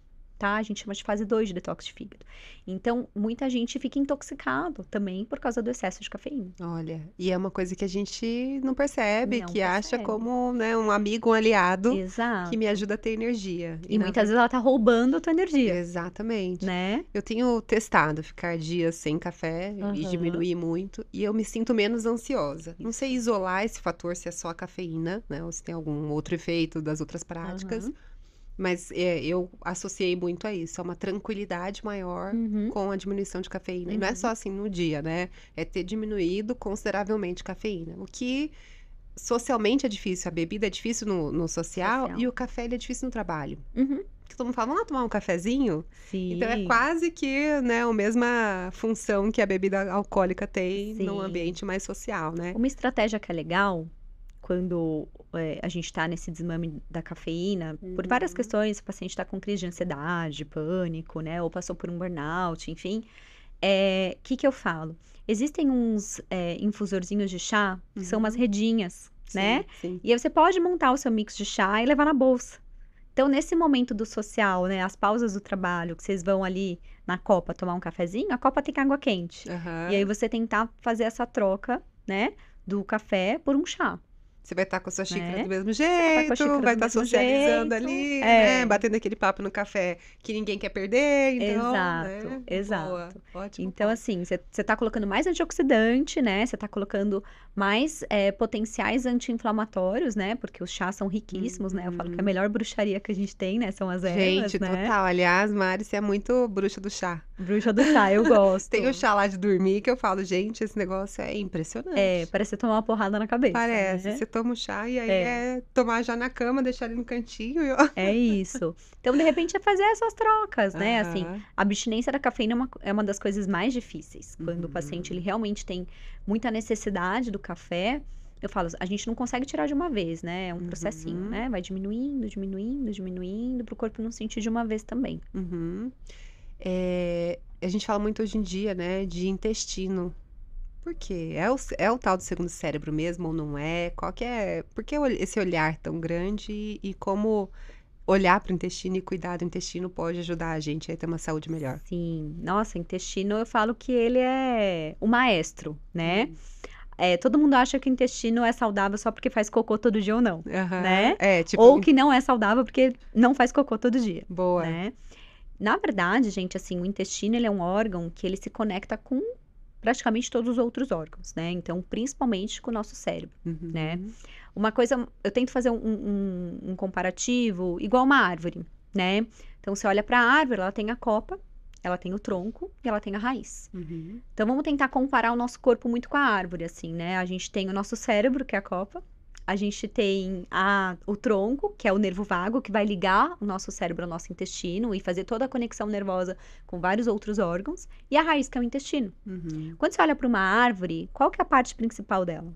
tá? A gente chama de fase 2 de detox de fígado. Então, muita gente fica intoxicado também por causa do excesso de cafeína. Olha, e é uma coisa que a gente não percebe, não que percebe. acha como né, um amigo, um aliado Exato. que me ajuda a ter energia. E, e né? muitas vezes ela tá roubando a tua energia. Exatamente. Né? Eu tenho testado ficar dias sem café uhum. e diminuir muito, e eu me sinto menos ansiosa. Não sei isolar esse fator se é só a cafeína, né? Ou se tem algum outro efeito das outras práticas. Uhum mas é, eu associei muito a isso, é uma tranquilidade maior uhum. com a diminuição de cafeína. Uhum. E não é uhum. só assim no dia, né? É ter diminuído consideravelmente cafeína. O que socialmente é difícil, a bebida é difícil no, no social, social, e o café é difícil no trabalho. Uhum. Que todo mundo fala, vamos ah, lá tomar um cafezinho? Sim. Então é quase que né, a mesma função que a bebida alcoólica tem Sim. num ambiente mais social, né? Uma estratégia que é legal quando é, a gente está nesse desmame da cafeína, uhum. por várias uhum. questões, o paciente está com crise de ansiedade, pânico, né? Ou passou por um burnout, enfim. O é, que, que eu falo? Existem uns é, infusorzinhos de chá, que uhum. são umas uhum. redinhas, sim, né? Sim. E aí você pode montar o seu mix de chá e levar na bolsa. Então, nesse momento do social, né, as pausas do trabalho, que vocês vão ali na copa tomar um cafezinho, a copa tem água quente. Uhum. E aí você tentar fazer essa troca, né, do café por um chá. Você vai estar tá com a sua xícara né? do mesmo tá jeito, vai tá estar socializando jeito, ali, é. né? batendo aquele papo no café que ninguém quer perder. Então, exato, né? exato. Boa, ótimo. Então, assim, você está colocando mais antioxidante, né? Você está colocando mais é, potenciais anti-inflamatórios, né? Porque os chás são riquíssimos, hum, né? Eu falo que é a uhum. melhor bruxaria que a gente tem, né? São as ervas, Gente, né? total. Aliás, Mari, você é muito bruxa do chá. Bruxa do chá, eu gosto. tem o chá lá de dormir que eu falo, gente, esse negócio é impressionante. É, parece tomar uma porrada na cabeça. Parece. Né? Você tomo chá e aí é. é, tomar já na cama, deixar ele no cantinho. Eu... É isso. Então, de repente, é fazer essas trocas, né? Uhum. Assim, a abstinência da cafeína é uma, é uma das coisas mais difíceis. Quando uhum. o paciente ele realmente tem muita necessidade do café, eu falo, a gente não consegue tirar de uma vez, né? É um uhum. processinho, uhum. né? Vai diminuindo, diminuindo, diminuindo, para o corpo não sentir de uma vez também. Uhum. É, a gente fala muito hoje em dia, né, de intestino, por quê? É o, é o tal do segundo cérebro mesmo ou não é? Qual que é? Por que esse olhar tão grande e, e como olhar para o intestino e cuidar do intestino pode ajudar a gente a ter uma saúde melhor? Sim. Nossa, intestino eu falo que ele é o maestro, né? Hum. É, todo mundo acha que o intestino é saudável só porque faz cocô todo dia ou não, uhum. né? É, tipo... Ou que não é saudável porque não faz cocô todo dia. Boa. Né? Na verdade, gente, assim, o intestino ele é um órgão que ele se conecta com praticamente todos os outros órgãos, né? Então, principalmente com o nosso cérebro, uhum. né? Uma coisa, eu tento fazer um, um, um, comparativo igual uma árvore, né? Então, você olha para a árvore, ela tem a copa, ela tem o tronco e ela tem a raiz. Uhum. Então, vamos tentar comparar o nosso corpo muito com a árvore, assim, né? A gente tem o nosso cérebro, que é a copa, a gente tem a, o tronco, que é o nervo vago, que vai ligar o nosso cérebro ao nosso intestino e fazer toda a conexão nervosa com vários outros órgãos, e a raiz, que é o intestino. Uhum. Quando você olha para uma árvore, qual que é a parte principal dela?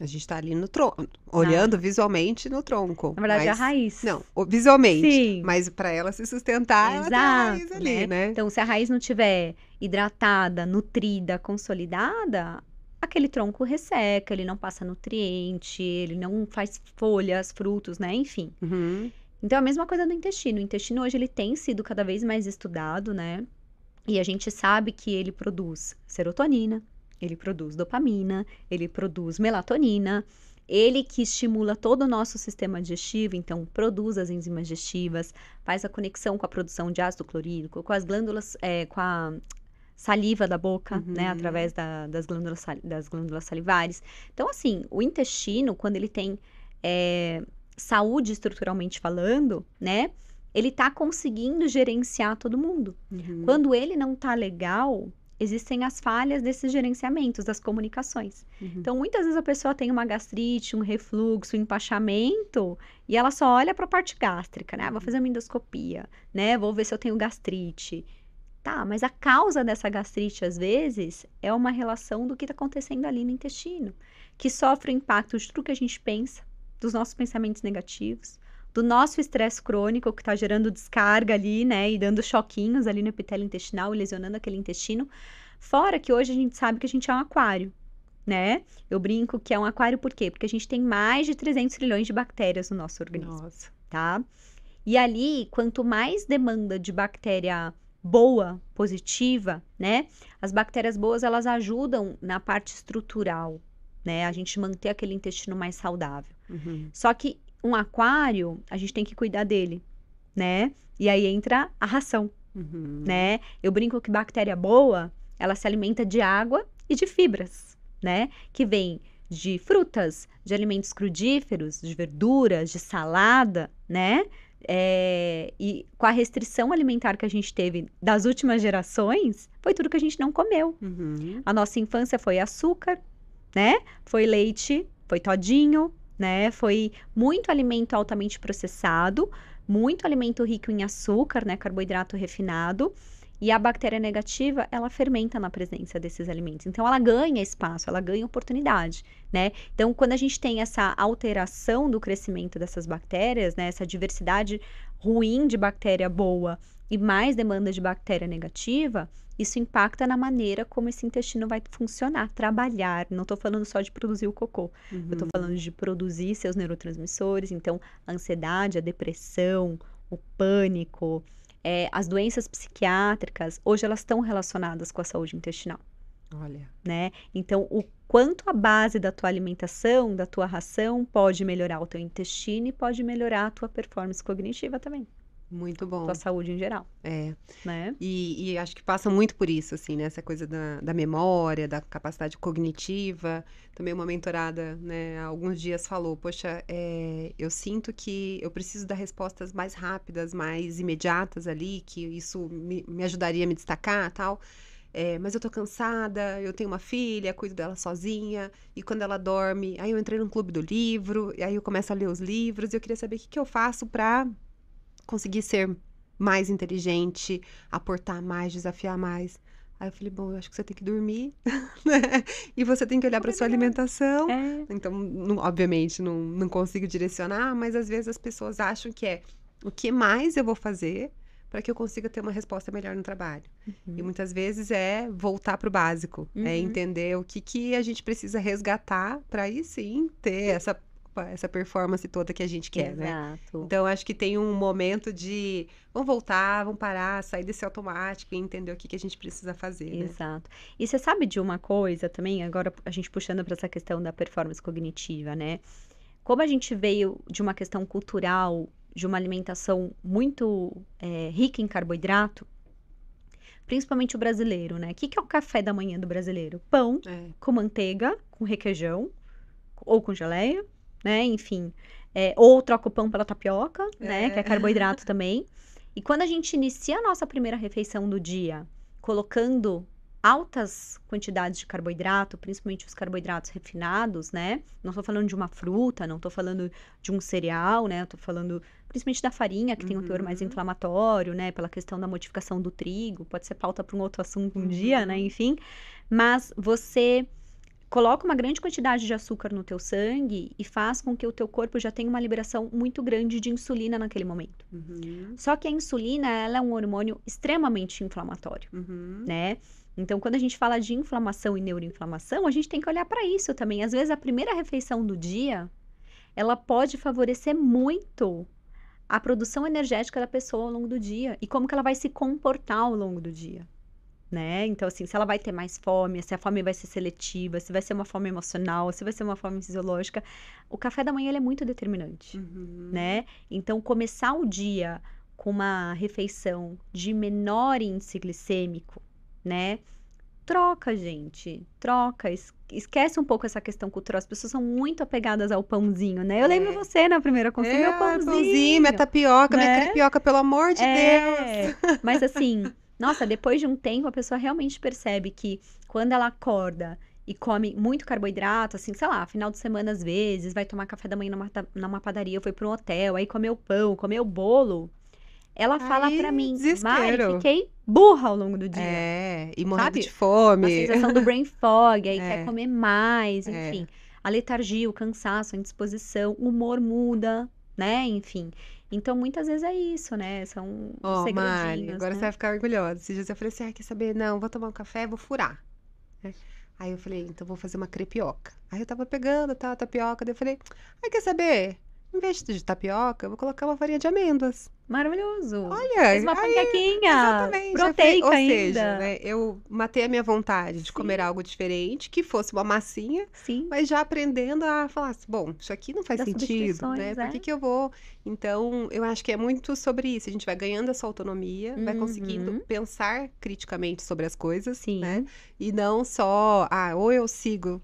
A gente está ali no tronco, olhando ah. visualmente no tronco. Na verdade, é mas... a raiz. Não, visualmente. Sim. Mas para ela se sustentar, Exato, ela tem a raiz ali, né? né? Então, se a raiz não tiver hidratada, nutrida, consolidada, aquele tronco resseca, ele não passa nutriente, ele não faz folhas, frutos, né? Enfim. Uhum. Então, é a mesma coisa do intestino. O intestino hoje ele tem sido cada vez mais estudado, né? E a gente sabe que ele produz serotonina, ele produz dopamina, ele produz melatonina, ele que estimula todo o nosso sistema digestivo, então produz as enzimas digestivas, faz a conexão com a produção de ácido clorídrico, com as glândulas, é, com a saliva da boca, né, uhum. né, através da, das, glândulas, sal, das glândulas salivares. Então, assim, o intestino, quando ele tem é, saúde estruturalmente falando, né, ele tá conseguindo gerenciar todo mundo. Uhum. Quando ele não tá legal, existem as falhas desses gerenciamentos, das comunicações. Uhum. Então, muitas vezes a pessoa tem uma gastrite, um refluxo, um empachamento, e ela só olha para a parte gástrica, né? Ah, vou uhum. fazer uma endoscopia, né? Vou ver se eu tenho gastrite. Tá, mas a causa dessa gastrite, às vezes, é uma relação do que está acontecendo ali no intestino, que sofre o impacto de tudo que a gente pensa, dos nossos pensamentos negativos, do nosso estresse crônico, que está gerando descarga ali, né, e dando choquinhos ali no epitélio intestinal e lesionando aquele intestino. Fora que hoje a gente sabe que a gente é um aquário, né? Eu brinco que é um aquário por quê? Porque a gente tem mais de 300 trilhões de bactérias no nosso organismo, Nossa. tá? E ali, quanto mais demanda de bactéria boa, positiva, né? As bactérias boas elas ajudam na parte estrutural, né? A gente manter aquele intestino mais saudável. Uhum. Só que um aquário, a gente tem que cuidar dele, né? E aí entra a ração, uhum. né? Eu brinco que bactéria boa, ela se alimenta de água e de fibras, né? Que vem de frutas, de alimentos crudíferos, de verduras, de salada, né? É, e com a restrição alimentar que a gente teve das últimas gerações, foi tudo que a gente não comeu. Uhum. A nossa infância foi açúcar, né? Foi leite, foi todinho, né? Foi muito alimento altamente processado, muito alimento rico em açúcar, né? Carboidrato refinado. E a bactéria negativa, ela fermenta na presença desses alimentos. Então, ela ganha espaço, ela ganha oportunidade, né? Então, quando a gente tem essa alteração do crescimento dessas bactérias, né? Essa diversidade ruim de bactéria boa e mais demanda de bactéria negativa, isso impacta na maneira como esse intestino vai funcionar, trabalhar. Não estou falando só de produzir o cocô, uhum. eu estou falando de produzir seus neurotransmissores. Então, a ansiedade, a depressão, o pânico, é, as doenças psiquiátricas, hoje elas estão relacionadas com a saúde intestinal. Olha. Né? Então, o quanto a base da tua alimentação, da tua ração, pode melhorar o teu intestino e pode melhorar a tua performance cognitiva também. Muito bom. a saúde em geral. É. Né? E, e, acho que passa muito por isso, assim, né? Essa coisa da, da memória, da capacidade cognitiva. Também uma mentorada, né, há alguns dias falou, poxa, é, eu sinto que eu preciso dar respostas mais rápidas, mais imediatas ali, que isso me, me ajudaria a me destacar tal. É, mas eu tô cansada, eu tenho uma filha, cuido dela sozinha, e quando ela dorme, aí eu entrei num clube do livro, e aí eu começo a ler os livros, e eu queria saber o que, que eu faço para conseguir ser mais inteligente, aportar mais, desafiar mais. Aí eu falei, bom, eu acho que você tem que dormir, né? E você tem que olhar para sua alimentação. É. Então, não, obviamente, não, não consigo direcionar, mas às vezes as pessoas acham que é o que mais eu vou fazer para que eu consiga ter uma resposta melhor no trabalho. Uhum. E muitas vezes é voltar para o básico, é uhum. é entender o que, que a gente precisa resgatar para aí sim ter essa essa performance toda que a gente quer, né? Exato. né? Então acho que tem um momento de vamos voltar, vamos parar, sair desse automático e entender o que, que a gente precisa fazer. Né? Exato. E você sabe de uma coisa também, agora a gente puxando para essa questão da performance cognitiva, né? Como a gente veio de uma questão cultural, de uma alimentação muito é, rica em carboidrato, principalmente o brasileiro, né? O que, que é o café da manhã do brasileiro? Pão é. com manteiga, com requeijão ou com geleia né? Enfim. É, ou troca o pão pela tapioca, é. né? Que é, é. carboidrato também. E quando a gente inicia a nossa primeira refeição do dia colocando altas quantidades de carboidrato, principalmente os carboidratos refinados, né? Não estou falando de uma fruta, não estou falando de um cereal, né? Estou falando principalmente da farinha, que uhum. tem um teor mais uhum. inflamatório, né? Pela questão da modificação do trigo, pode ser pauta para um outro assunto um uhum. dia, né? Enfim, mas você coloca uma grande quantidade de açúcar no teu sangue e faz com que o teu corpo já tenha uma liberação muito grande de insulina naquele momento. Uhum. Só que a insulina, ela é um hormônio extremamente inflamatório, uhum. né? Então, quando a gente fala de inflamação e neuroinflamação, a gente tem que olhar para isso também. Às vezes, a primeira refeição do dia, ela pode favorecer muito a produção energética da pessoa ao longo do dia e como que ela vai se comportar ao longo do dia né? Então, assim, se ela vai ter mais fome, se a fome vai ser seletiva, se vai ser uma fome emocional, se vai ser uma fome fisiológica. O café da manhã ele é muito determinante, uhum. né? Então, começar o dia com uma refeição de menor índice glicêmico, né? Troca, gente, troca, esquece um pouco essa questão cultural. As pessoas são muito apegadas ao pãozinho, né? Eu é. lembro você na primeira consulta, é, meu pãozinho. pãozinho minha tapioca, né? minha tapioca pelo amor de é. Deus. Mas assim, nossa, depois de um tempo a pessoa realmente percebe que quando ela acorda e come muito carboidrato, assim, sei lá, final de semana às vezes, vai tomar café da manhã numa, numa padaria, foi para um hotel, aí comeu pão, comeu bolo. Ela fala para mim, Mari, fiquei burra ao longo do dia. É, e morrendo sabe? de fome. A sensação do brain fog, aí é. quer comer mais, é. enfim. É. A letargia, o cansaço, a indisposição, o humor muda, né? Enfim. Então, muitas vezes é isso, né? São oh, segredinhos. Mari, agora né? você vai ficar orgulhosa. Esses dias eu falei assim, ah, quer saber? Não, vou tomar um café, vou furar. É. Aí eu falei, então vou fazer uma crepioca. Aí eu tava pegando tá, tapioca, daí eu falei, quer saber? Em vez de tapioca, eu vou colocar uma farinha de amêndoas. Maravilhoso. Olha, Fez uma aí, panquequinha exatamente, proteica foi, ou ainda. Seja, né, eu matei a minha vontade de Sim. comer algo diferente, que fosse uma massinha, Sim. mas já aprendendo a falar assim, bom, isso aqui não faz das sentido, né? É. Por que, que eu vou? Então, eu acho que é muito sobre isso. A gente vai ganhando essa autonomia, uhum. vai conseguindo uhum. pensar criticamente sobre as coisas, Sim. né? E não só, ah, ou eu sigo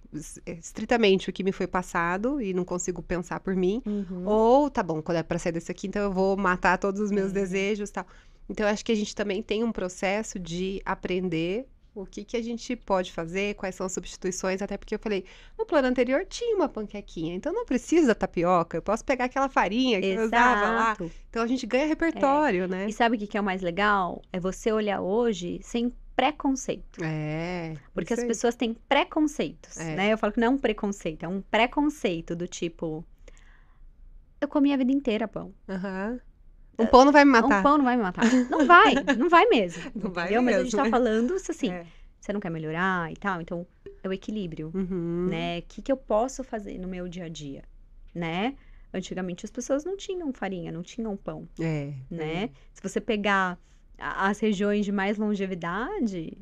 eh, estritamente o que me foi passado e não consigo pensar por mim, uhum. ou tá bom, quando é para sair desse aqui, então eu vou matar todo todos os meus uhum. desejos tal. Então, acho que a gente também tem um processo de aprender o que, que a gente pode fazer, quais são as substituições, até porque eu falei, no plano anterior tinha uma panquequinha, então não precisa tapioca, eu posso pegar aquela farinha que Exato. eu usava lá. Então a gente ganha é. repertório, é. né? E sabe o que, que é o mais legal? É você olhar hoje sem preconceito. É. Porque as pessoas têm preconceitos, é. né? Eu falo que não é um preconceito, é um preconceito do tipo, eu comi a vida inteira pão. Aham. Uhum. Um pão não vai me matar. Um pão não vai me matar. Não vai, não vai mesmo. Não entendeu? vai mesmo. Mas a gente tá falando assim, é. você não quer melhorar e tal, então é o equilíbrio, uhum. né? O que, que eu posso fazer no meu dia a dia, né? Antigamente as pessoas não tinham farinha, não tinham pão, é, é. né? É. Se você pegar as regiões de mais longevidade,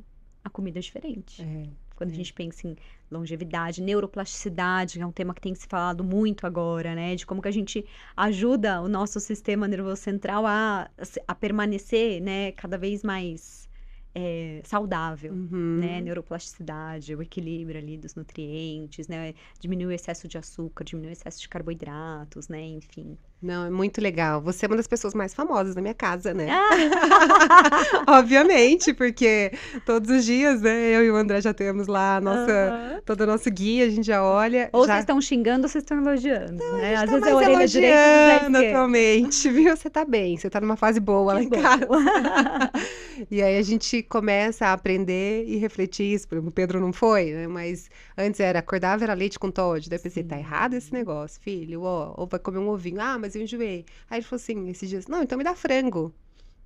a comida é diferente. É, Quando a é. gente pensa em longevidade, neuroplasticidade, que é um tema que tem se falado muito agora, né? De como que a gente ajuda o nosso sistema nervoso central a, a permanecer, né, cada vez mais é, saudável, uhum. né? Neuroplasticidade, o equilíbrio ali dos nutrientes, né? Diminui o excesso de açúcar, diminui o excesso de carboidratos, né? Enfim. Não, é muito legal. Você é uma das pessoas mais famosas da minha casa, né? Ah! Obviamente, porque todos os dias, né? Eu e o André já temos lá nossa, todo o nosso guia, a gente já olha. Ou já... vocês estão xingando ou vocês estão elogiando, Não, né? Às tá vezes é a orelha direita. atualmente, viu? Você tá bem, você tá numa fase boa que lá em casa. e aí a gente começa a aprender e refletir isso. O Pedro não foi, né? Mas antes era acordava, era leite com Todd. Daí pensei, tá errado esse negócio, filho. Ó, ou vai comer um ovinho. Ah, mas mas eu enjoei. Aí ele falou assim, esses dias, não, então me dá frango.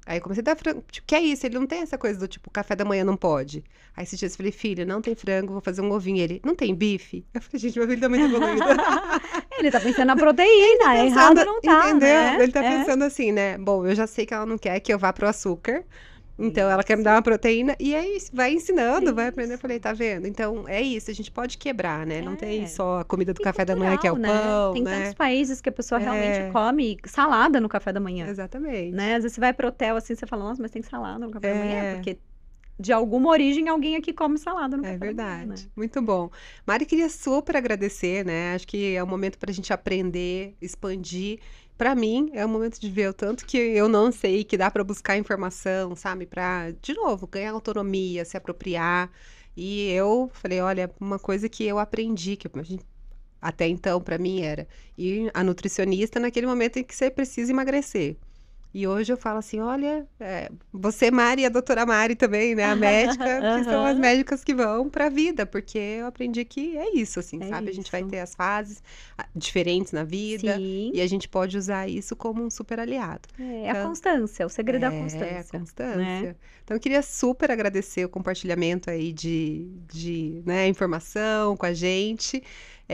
Aí eu comecei a dar frango. Tipo, que é isso? Ele não tem essa coisa do tipo, café da manhã não pode. Aí esses dias eu falei, filho, não tem frango, vou fazer um ovinho. Ele, não tem bife? Eu falei, gente, meu filho também tá evoluído. ele tá pensando na proteína, tá é pensando, errado não tá. Entendeu? Né? Ele tá é. pensando assim, né? Bom, eu já sei que ela não quer que eu vá pro açúcar. Então, ela quer me dar uma proteína e aí vai ensinando, Sim. vai aprendendo. Eu falei, tá vendo? Então, é isso, a gente pode quebrar, né? É. Não tem é. só a comida do café cultural, da manhã que é o né? pão, Tem né? tantos países que a pessoa é. realmente come salada no café da manhã. Exatamente. Né? Às vezes você vai pro hotel assim, você fala, nossa, mas tem salada no café é. da manhã, é. porque de alguma origem alguém aqui come salada no é café. É verdade. Né? Muito bom. Mari queria super agradecer, né? Acho que é um momento para a gente aprender, expandir para mim é o momento de ver o tanto que eu não sei que dá para buscar informação, sabe, para de novo ganhar autonomia, se apropriar. E eu falei, olha, uma coisa que eu aprendi que até então para mim era ir a nutricionista naquele momento em que você precisa emagrecer. E hoje eu falo assim: olha, é, você, Mari, e a doutora Mari também, né? A médica, uhum. que são as médicas que vão para a vida, porque eu aprendi que é isso, assim, é sabe? Isso. A gente vai ter as fases diferentes na vida Sim. e a gente pode usar isso como um super aliado. É então, a constância, o segredo é, da constância. É, a constância. Né? Então, eu queria super agradecer o compartilhamento aí de, de né, informação com a gente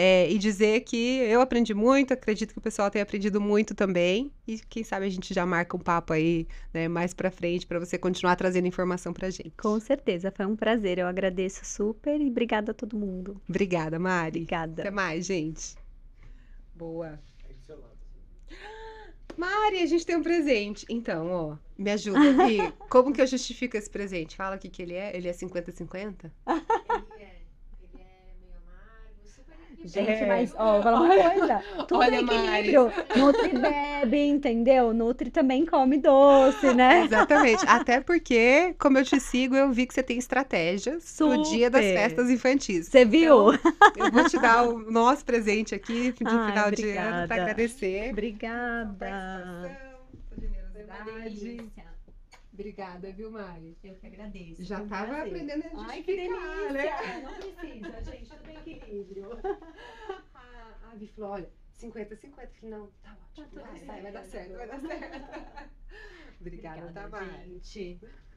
é, e dizer que eu aprendi muito, acredito que o pessoal tenha aprendido muito também. E quem sabe a gente já marca um papo aí né, mais para frente para você continuar trazendo informação para gente. Com certeza, foi um prazer. Eu agradeço super e obrigada a todo mundo. Obrigada, Mari. Obrigada. Até mais, gente. Boa. Mari, a gente tem um presente. Então, ó, me ajuda aqui. Como que eu justifico esse presente? Fala o que, que ele é. Ele é 50-50? Gente, é. mas, ó, vou falar olha, uma coisa. Tudo olha, equilíbrio. Mari. Nutri bebe, entendeu? Nutri também come doce, né? Exatamente. Até porque, como eu te sigo, eu vi que você tem estratégia Super. pro dia das festas infantis. Você viu? Então, eu vou te dar o nosso presente aqui de Ai, final obrigada. de ano para agradecer. Obrigada. Obrigada. Obrigada, viu, Mari? Eu que agradeço. Já estava um aprendendo a justificar, Ai, que delícia. né? Não precisa, gente, tudo equilíbrio. a Avi falou, olha, 50, 50. Falei, não, tá ótimo, tá vai, vai dar tá certo, vai dar certo. Obrigada, Obrigada